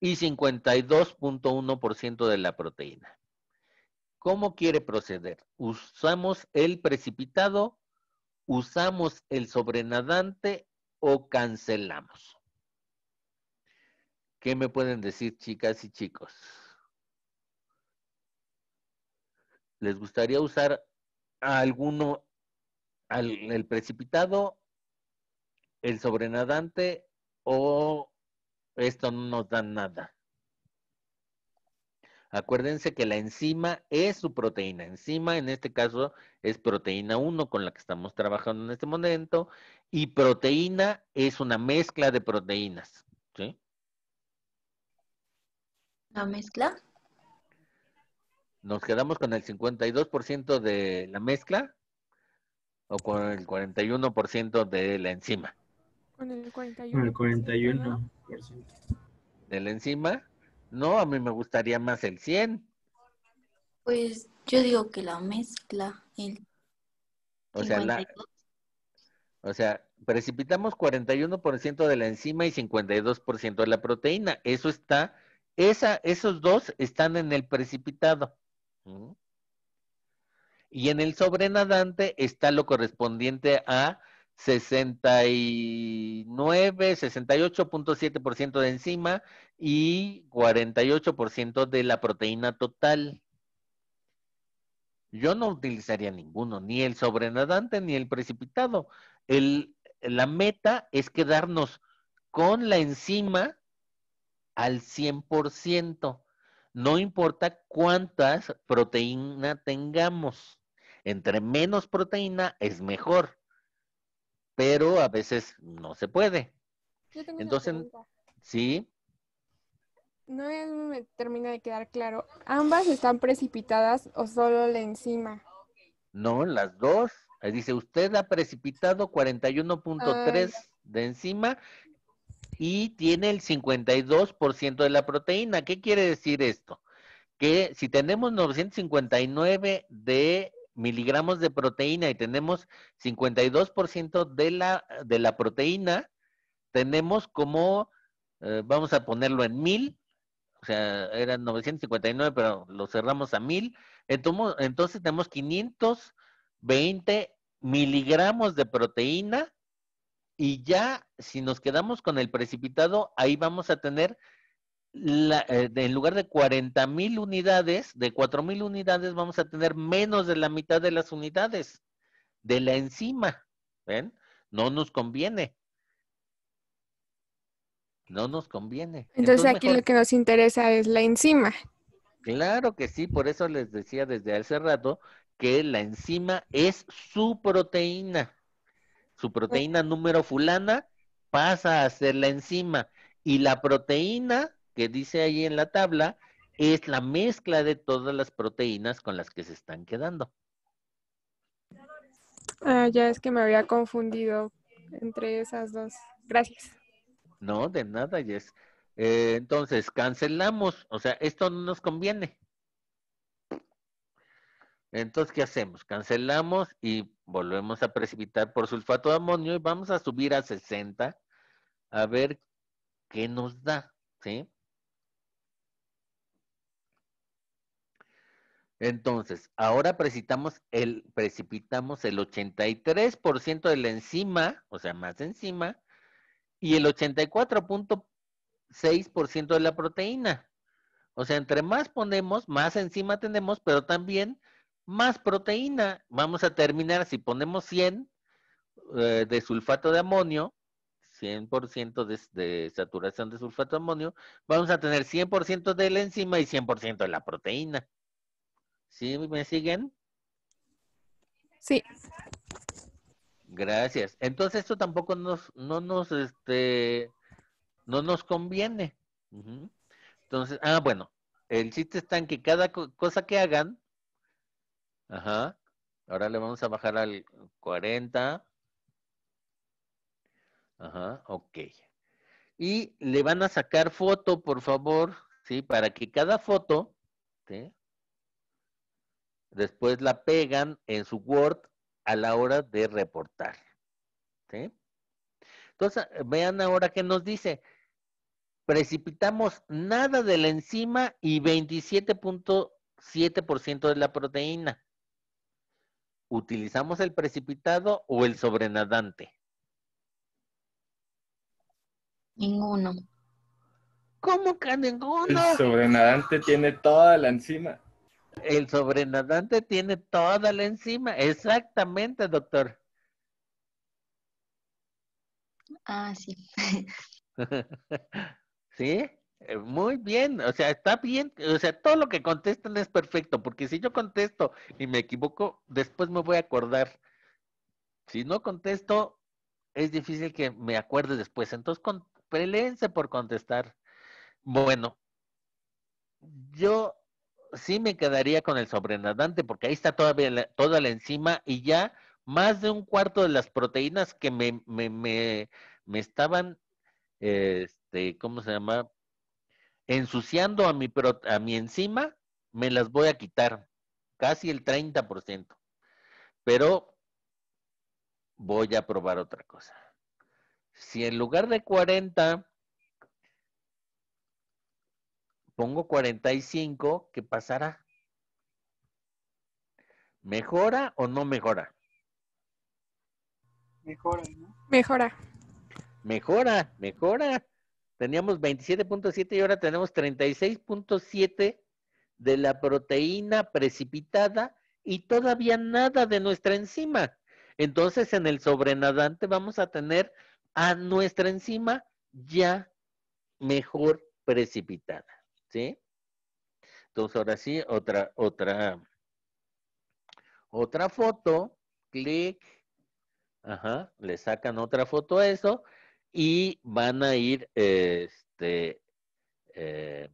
y 52.1% de la proteína. ¿Cómo quiere proceder? ¿Usamos el precipitado? ¿Usamos el sobrenadante o cancelamos? ¿Qué me pueden decir chicas y chicos? ¿Les gustaría usar alguno el precipitado, el sobrenadante o esto no nos da nada. Acuérdense que la enzima es su proteína. Enzima en este caso es proteína 1 con la que estamos trabajando en este momento y proteína es una mezcla de proteínas. ¿sí? ¿La mezcla? ¿Nos quedamos con el 52% de la mezcla o con el 41% de la enzima? Con el 41%. ¿De la enzima? No, a mí me gustaría más el 100. Pues yo digo que la mezcla. El o sea, o sea, precipitamos 41% de la enzima y 52% de la proteína. Eso está, esa, esos dos están en el precipitado. ¿Mm? Y en el sobrenadante está lo correspondiente a 69, 68.7% de enzima y 48% de la proteína total. Yo no utilizaría ninguno, ni el sobrenadante ni el precipitado. la meta es quedarnos con la enzima al 100%, no importa cuántas proteínas tengamos. Entre menos proteína es mejor pero a veces no se puede. Entonces, sí. No me termina de quedar claro. ¿Ambas están precipitadas o solo la enzima? No, las dos. Dice, usted ha precipitado 41.3 de enzima. y tiene el 52% de la proteína. ¿Qué quiere decir esto? Que si tenemos 959 de miligramos de proteína y tenemos 52% de la, de la proteína, tenemos como, eh, vamos a ponerlo en mil, o sea, eran 959, pero lo cerramos a mil, entonces, entonces tenemos 520 miligramos de proteína y ya si nos quedamos con el precipitado, ahí vamos a tener la, eh, en lugar de 40.000 unidades, de 4.000 unidades, vamos a tener menos de la mitad de las unidades de la enzima. ¿Ven? No nos conviene. No nos conviene. Entonces, aquí lo que nos interesa es la enzima. Claro que sí, por eso les decía desde hace rato que la enzima es su proteína. Su proteína número fulana pasa a ser la enzima y la proteína que dice ahí en la tabla es la mezcla de todas las proteínas con las que se están quedando. Ah, ya es que me había confundido entre esas dos. Gracias. No, de nada, Jess. Eh, entonces, cancelamos. O sea, esto no nos conviene. Entonces, ¿qué hacemos? Cancelamos y volvemos a precipitar por sulfato de amonio y vamos a subir a 60 a ver qué nos da, ¿sí? Entonces, ahora precipitamos el, precipitamos el 83% de la enzima, o sea, más enzima, y el 84.6% de la proteína. O sea, entre más ponemos, más enzima tenemos, pero también más proteína. Vamos a terminar, si ponemos 100 eh, de sulfato de amonio, 100% de saturación de sulfato de amonio, vamos a tener 100% de la enzima y 100% de la proteína. ¿Sí me siguen? Sí. Gracias. Entonces esto tampoco nos, no nos, este, no nos conviene. Entonces, ah, bueno, el chiste está en que cada cosa que hagan, ajá, ahora le vamos a bajar al 40. Ajá, ok. Y le van a sacar foto, por favor, ¿sí? Para que cada foto, ¿sí? después la pegan en su Word a la hora de reportar. Entonces, vean ahora qué nos dice. Precipitamos nada de la enzima y 27.7% de la proteína. ¿Utilizamos el precipitado o el sobrenadante? Ninguno. ¿Cómo que ninguno? El sobrenadante tiene toda la enzima. El sobrenadante tiene toda la enzima. Exactamente, doctor. Ah, sí. ¿Sí? Eh, muy bien, o sea, está bien, o sea, todo lo que contestan es perfecto, porque si yo contesto y me equivoco, después me voy a acordar. Si no contesto, es difícil que me acuerde después, entonces con, por contestar. Bueno, yo sí me quedaría con el sobrenadante porque ahí está todavía toda la enzima y ya más de un cuarto de las proteínas que me, me estaban, este, ¿cómo se llama? Ensuciando a mi, a mi enzima, me las voy a quitar, casi el 30%. Pero voy a probar otra cosa. Si en lugar de 40 pongo 45, ¿qué pasará? ¿Mejora o no mejora? Mejora, Mejora. Mejora, mejora. Teníamos 27.7 y ahora tenemos 36.7 de la proteína precipitada y todavía nada de nuestra enzima. Entonces, en el sobrenadante vamos a tener a nuestra enzima ya mejor precipitada. ¿sí? Entonces, ahora sí, otra, otra, otra foto, clic, ajá, le sacan otra foto a eso y van a ir, este, eh,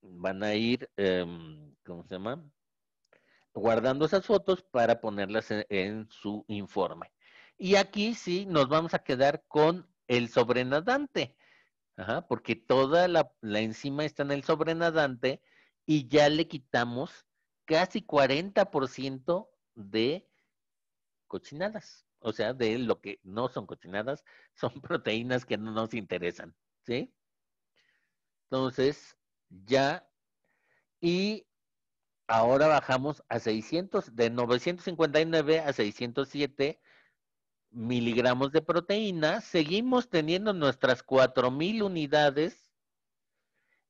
van a ir, em, ¿cómo se llama? Guardando esas fotos para ponerlas en su informe. Y aquí sí nos vamos a quedar con el sobrenadante. Ajá, porque toda la, enzima está en el sobrenadante y ya le quitamos casi 40% de cochinadas. O sea, de lo que no son cochinadas, son proteínas que no nos interesan, ¿sí? Entonces, ya, y ahora bajamos a 600, de 959 a 607 miligramos de proteína, seguimos teniendo nuestras 4.000 unidades,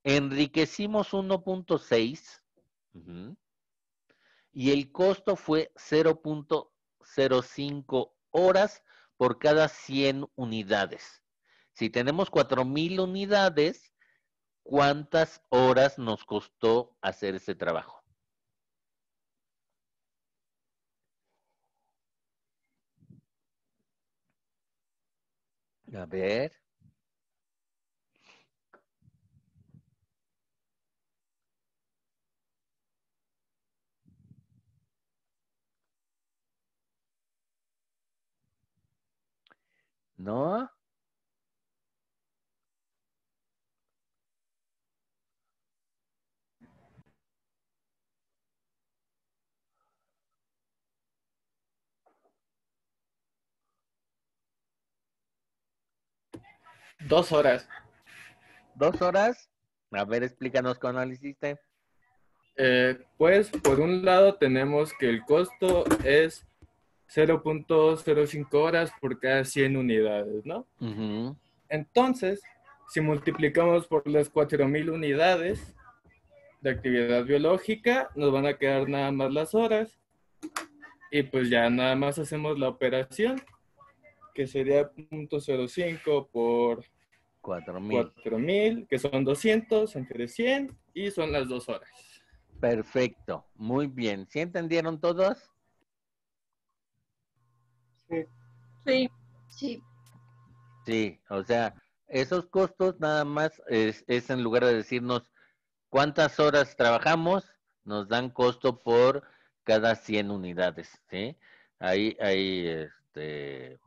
enriquecimos 1.6 y el costo fue 0.05 horas por cada 100 unidades. Si tenemos 4.000 unidades, ¿cuántas horas nos costó hacer ese trabajo? A ver. ¿No? Dos horas. ¿Dos horas? A ver, explícanos lo hiciste. Eh, pues, por un lado tenemos que el costo es 0.05 horas por cada 100 unidades, ¿no? Entonces, si multiplicamos por las 4.000 unidades de actividad biológica, nos van a quedar nada más las horas. Y pues ya nada más hacemos la operación que sería 0.05 por 4.000, que son 200 entre 100 y son las dos horas. Perfecto, muy bien. ¿Sí entendieron todos? Sí. Sí. Sí. Sí, o sea, esos costos nada más es, es en lugar de decirnos cuántas horas trabajamos, nos dan costo por cada 100 unidades, ¿sí? Ahí, ahí, este,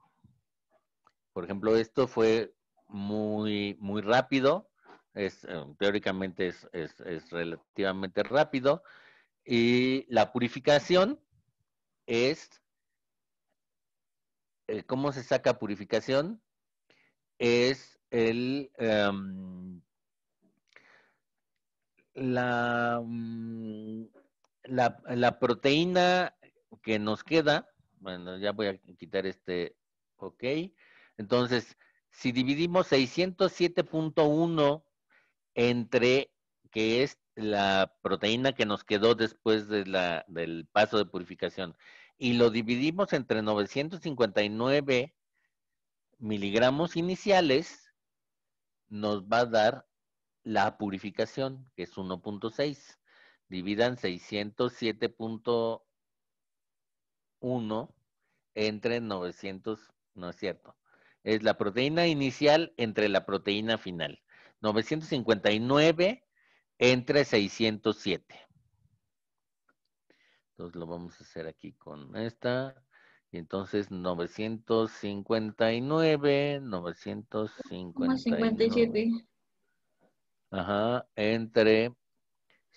por ejemplo, esto fue muy, muy rápido, es, eh, teóricamente es, relativamente rápido, y la purificación es, eh, ¿cómo se saca purificación? Es el, em, la, mm, la, la, proteína que nos queda, bueno, ya voy a quitar este, ok, entonces, si dividimos 607.1 entre que es la proteína que nos quedó después del paso de purificación y lo dividimos entre 959 miligramos iniciales, nos va a dar la purificación, que es 1.6. Dividan 607.1 entre 900, no es cierto, es la proteína inicial entre la proteína final. 959 entre 607. Entonces lo vamos a hacer aquí con esta. Y entonces 959, 957. Ajá, entre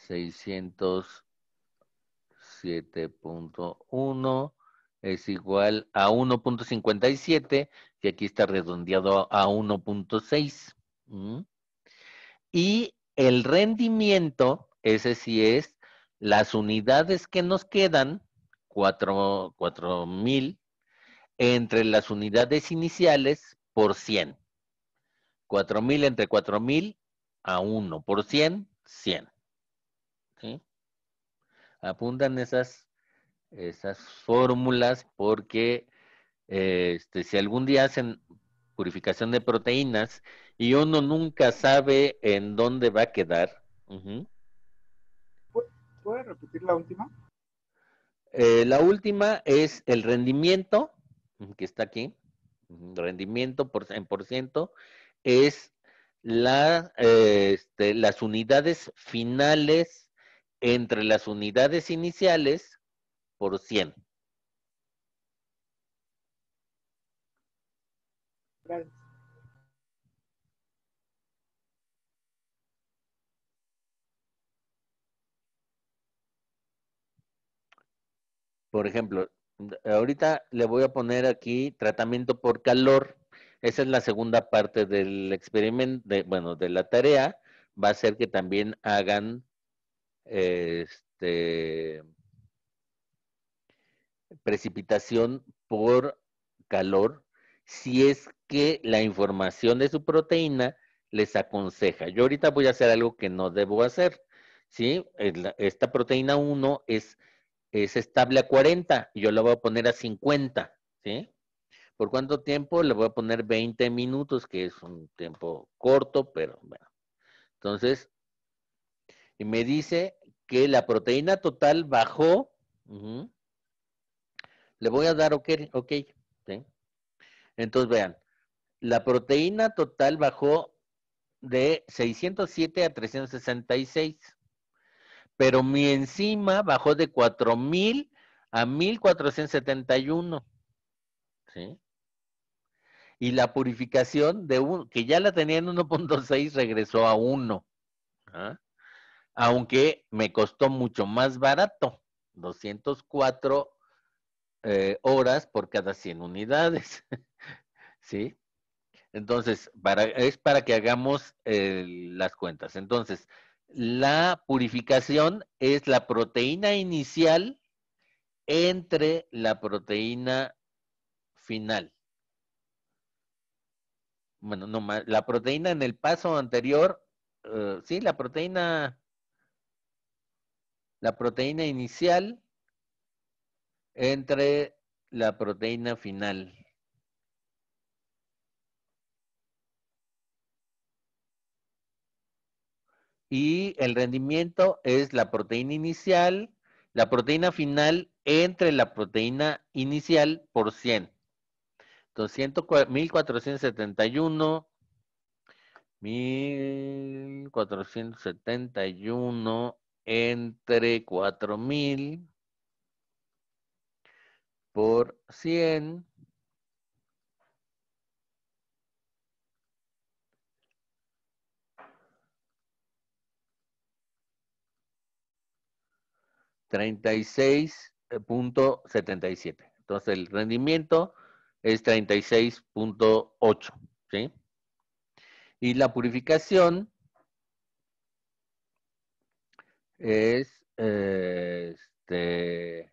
607.1 es igual a 1.57, que aquí está redondeado a 1.6. Y el rendimiento, ese sí es las unidades que nos quedan, 4,000, entre las unidades iniciales por 100. 4,000 entre 4,000 a 1 por 100, 100. ¿Sí? Apuntan esas esas fórmulas porque eh, este, si algún día hacen purificación de proteínas y uno nunca sabe en dónde va a quedar. ¿Puede repetir la última? Eh, la última es el rendimiento, que está aquí, rendimiento por, en por ciento, es la, eh, este, las unidades finales entre las unidades iniciales por cien. Por ejemplo, ahorita le voy a poner aquí tratamiento por calor. Esa es la segunda parte del experimento, bueno, de la tarea. Va a ser que también hagan este precipitación por calor si es que la información de su proteína les aconseja. Yo ahorita voy a hacer algo que no debo hacer, ¿sí? Esta proteína 1 es, es estable a 40 y yo la voy a poner a 50, ¿sí? ¿Por cuánto tiempo? Le voy a poner 20 minutos, que es un tiempo corto, pero bueno. Entonces, y me dice que la proteína total bajó le voy a dar ok. Entonces, vean, la proteína total bajó de 607 a 366, pero mi enzima bajó de 4000 a 1471. Y la purificación de un, que ya la tenía en 1.6 regresó a 1. ¿ah? Aunque me costó mucho más barato, 204 eh, horas por cada 100 unidades. ¿Sí? Entonces, para, es para que hagamos las cuentas. Entonces, la purificación es la proteína inicial entre la proteína final. Bueno, no la proteína en el paso anterior, eh, sí, la proteína, la proteína inicial entre la proteína final. Y el rendimiento es la proteína inicial, la proteína final entre la proteína inicial por 100. Entonces, 1471, 1471 entre 4000 por 100 36.77. Eh, Entonces el rendimiento es 36.8, ¿sí? Y la purificación es eh, este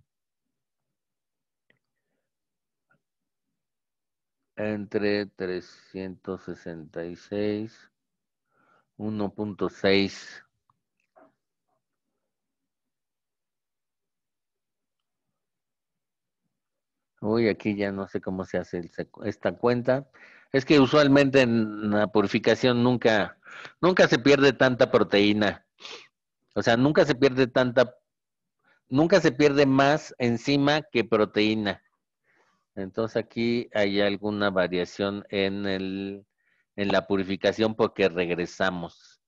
entre 366, 1.6. Uy, aquí ya no sé cómo se hace esta cuenta. Es que usualmente en la purificación nunca, nunca se pierde tanta proteína. O sea, nunca se pierde tanta, nunca se pierde más enzima que proteína. Entonces aquí hay alguna variación en, la purificación porque regresamos.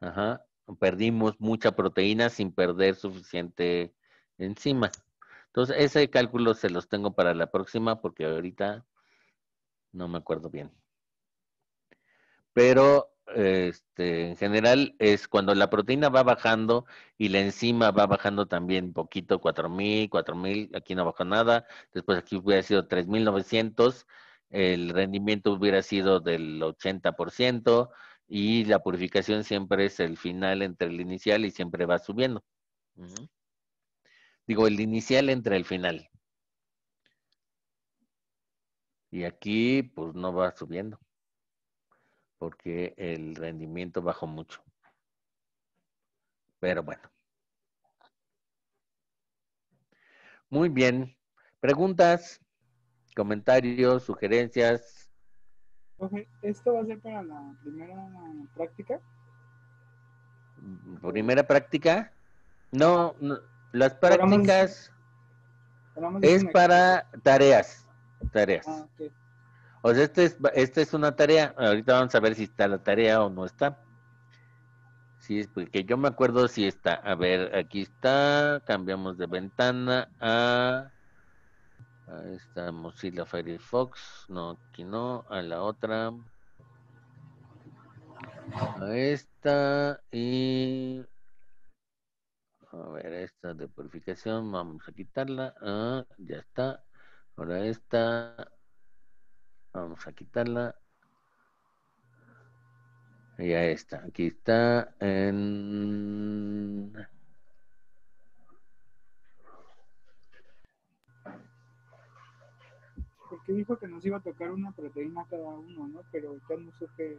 Ajá. Perdimos mucha proteína sin perder suficiente enzima. Entonces ese cálculo se los tengo para la próxima porque ahorita no me acuerdo bien. Pero este, en general es cuando la proteína va bajando y la enzima va bajando también poquito, 4000, 4000, aquí no bajó nada, después aquí hubiera sido 3900, el rendimiento hubiera sido del 80% y la purificación siempre es el final entre el inicial y siempre va subiendo. Digo, el inicial entre el final. Y aquí, pues no va subiendo porque el rendimiento bajó mucho. Pero bueno. Muy bien. ¿Preguntas? ¿Comentarios? ¿Sugerencias? ¿Esto va a ser para la primera práctica? Mm, ¿Primera práctica? No, las prácticas es para tareas. Tareas. Ah, o sea, este esta es, es una tarea. Ahorita vamos a ver si está la tarea o no está. Sí, es porque yo me acuerdo si está. A ver, aquí está. Cambiamos de ventana a... Ahí está Mozilla Firefox. No, aquí no. A la otra. A esta y... A ver, esta de purificación, vamos a quitarla. Ah, ya está. Ahora esta, Vamos a quitarla. Ya está. Aquí está en... Porque dijo que nos iba a tocar una proteína cada uno, ¿no? Pero ahorita no qué.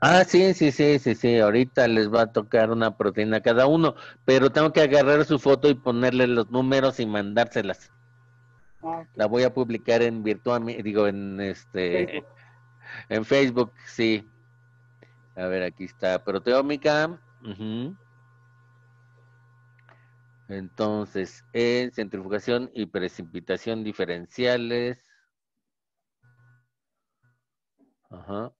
Ah, sí, sí, sí, sí, sí. Ahorita les va a tocar una proteína cada uno, pero tengo que agarrar su foto y ponerle los números y mandárselas. Ah, La voy a publicar en Virtual, digo, en este, en Facebook, sí. A ver, aquí está, proteómica. Entonces, centrifugación y precipitación diferenciales. Ajá.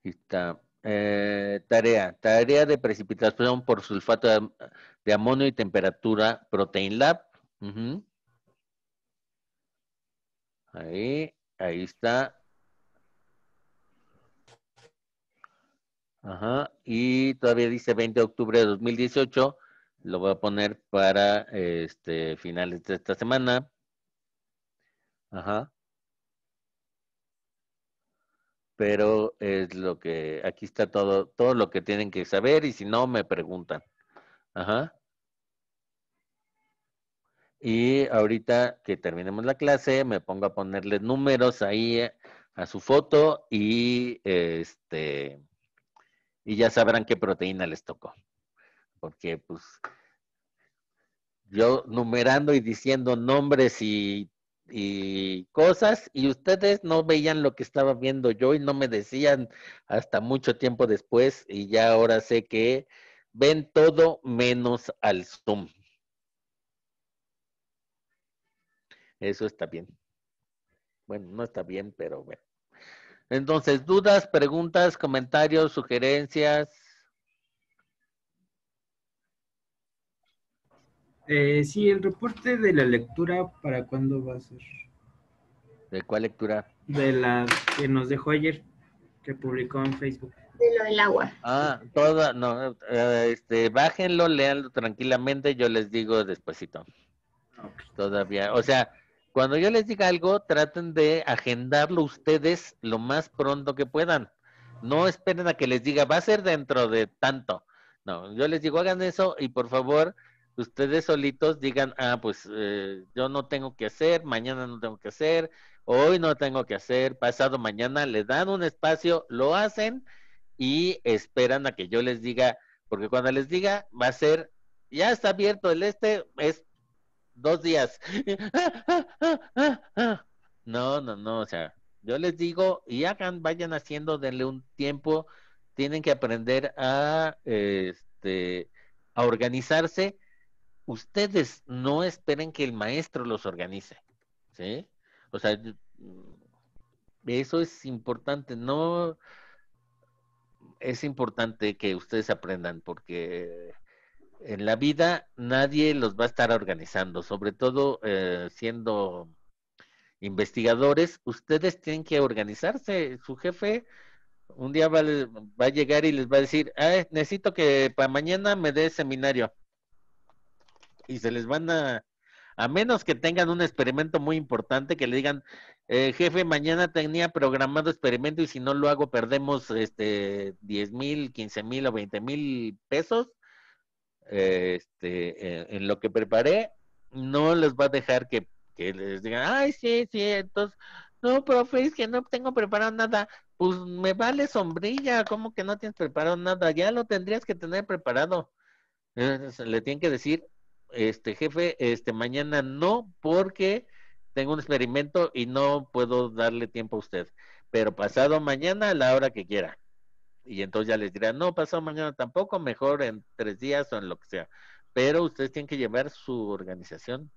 Aquí está. Eh, tarea. Tarea de precipitación por sulfato de, de, amonio y temperatura Protein Lab. Ahí, ahí está. Ajá, y todavía dice 20 de octubre de 2018. Lo voy a poner para este finales de esta semana. Ajá. Pero es lo que aquí está todo, todo lo que tienen que saber y si no me preguntan. Ajá. Y ahorita que terminemos la clase, me pongo a ponerle números ahí eh, a su foto y este y ya sabrán qué proteína les tocó. Porque pues yo numerando y diciendo nombres y, y cosas y ustedes no veían lo que estaba viendo yo y no me decían hasta mucho tiempo después y ya ahora sé que ven todo menos al Zoom. Eso está bien. Bueno, no está bien, pero bueno. Entonces, dudas, preguntas, comentarios, sugerencias. Eh, sí, el reporte de la lectura, ¿para cuándo va a ser? ¿De cuál lectura? De la que nos dejó ayer, que publicó en Facebook. De lo del agua. Ah, toda, no, eh, este, bájenlo, leanlo tranquilamente, yo les digo despuesito. Todavía, o sea, cuando yo les diga algo, traten de agendarlo ustedes lo más pronto que puedan. No esperen a que les diga, va a ser dentro de tanto. No, yo les digo, hagan eso y por favor, ustedes solitos digan, ah, pues eh, yo no tengo que hacer, mañana no tengo que hacer, hoy no tengo que hacer, pasado mañana, le dan un espacio, lo hacen y esperan a que yo les diga, porque cuando les diga, va a ser, ya está abierto el este, es dos días. No, no, no, o sea, yo les digo, y hagan, vayan haciendo, denle un tiempo, tienen que aprender a, este, a organizarse. Ustedes no esperen que el maestro los organice, ¿sí? O sea, eso es importante, no es importante que ustedes aprendan porque en la vida nadie los va a estar organizando, sobre todo eh, siendo investigadores, ustedes tienen que organizarse. Su jefe un día va, a llegar y les va a decir, ah, eh, necesito que para mañana me dé seminario. Y se les van a, a menos que tengan un experimento muy importante, que le digan, eh, jefe, mañana tenía programado experimento y si no lo hago perdemos este 10 mil, 15 mil o 20 mil pesos este, en, lo que preparé, no les va a dejar que, que les digan, ay, sí, sí, entonces, no, profe, es que no tengo preparado nada. Pues me vale sombrilla, ¿cómo que no tienes preparado nada? Ya lo tendrías que tener preparado. Eh, le tienen que decir, este jefe, este mañana no, porque tengo un experimento y no puedo darle tiempo a usted, pero pasado mañana a la hora que quiera y entonces ya les dirán, no, pasado mañana tampoco, mejor en tres días o en lo que sea. Pero ustedes tienen que llevar su organización.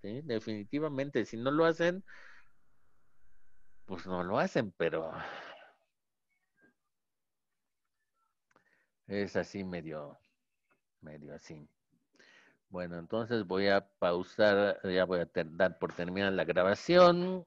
Definitivamente, si no lo hacen, pues no lo hacen, pero es así medio, medio así. Bueno, entonces voy a pausar, ya voy a dar por terminada la grabación.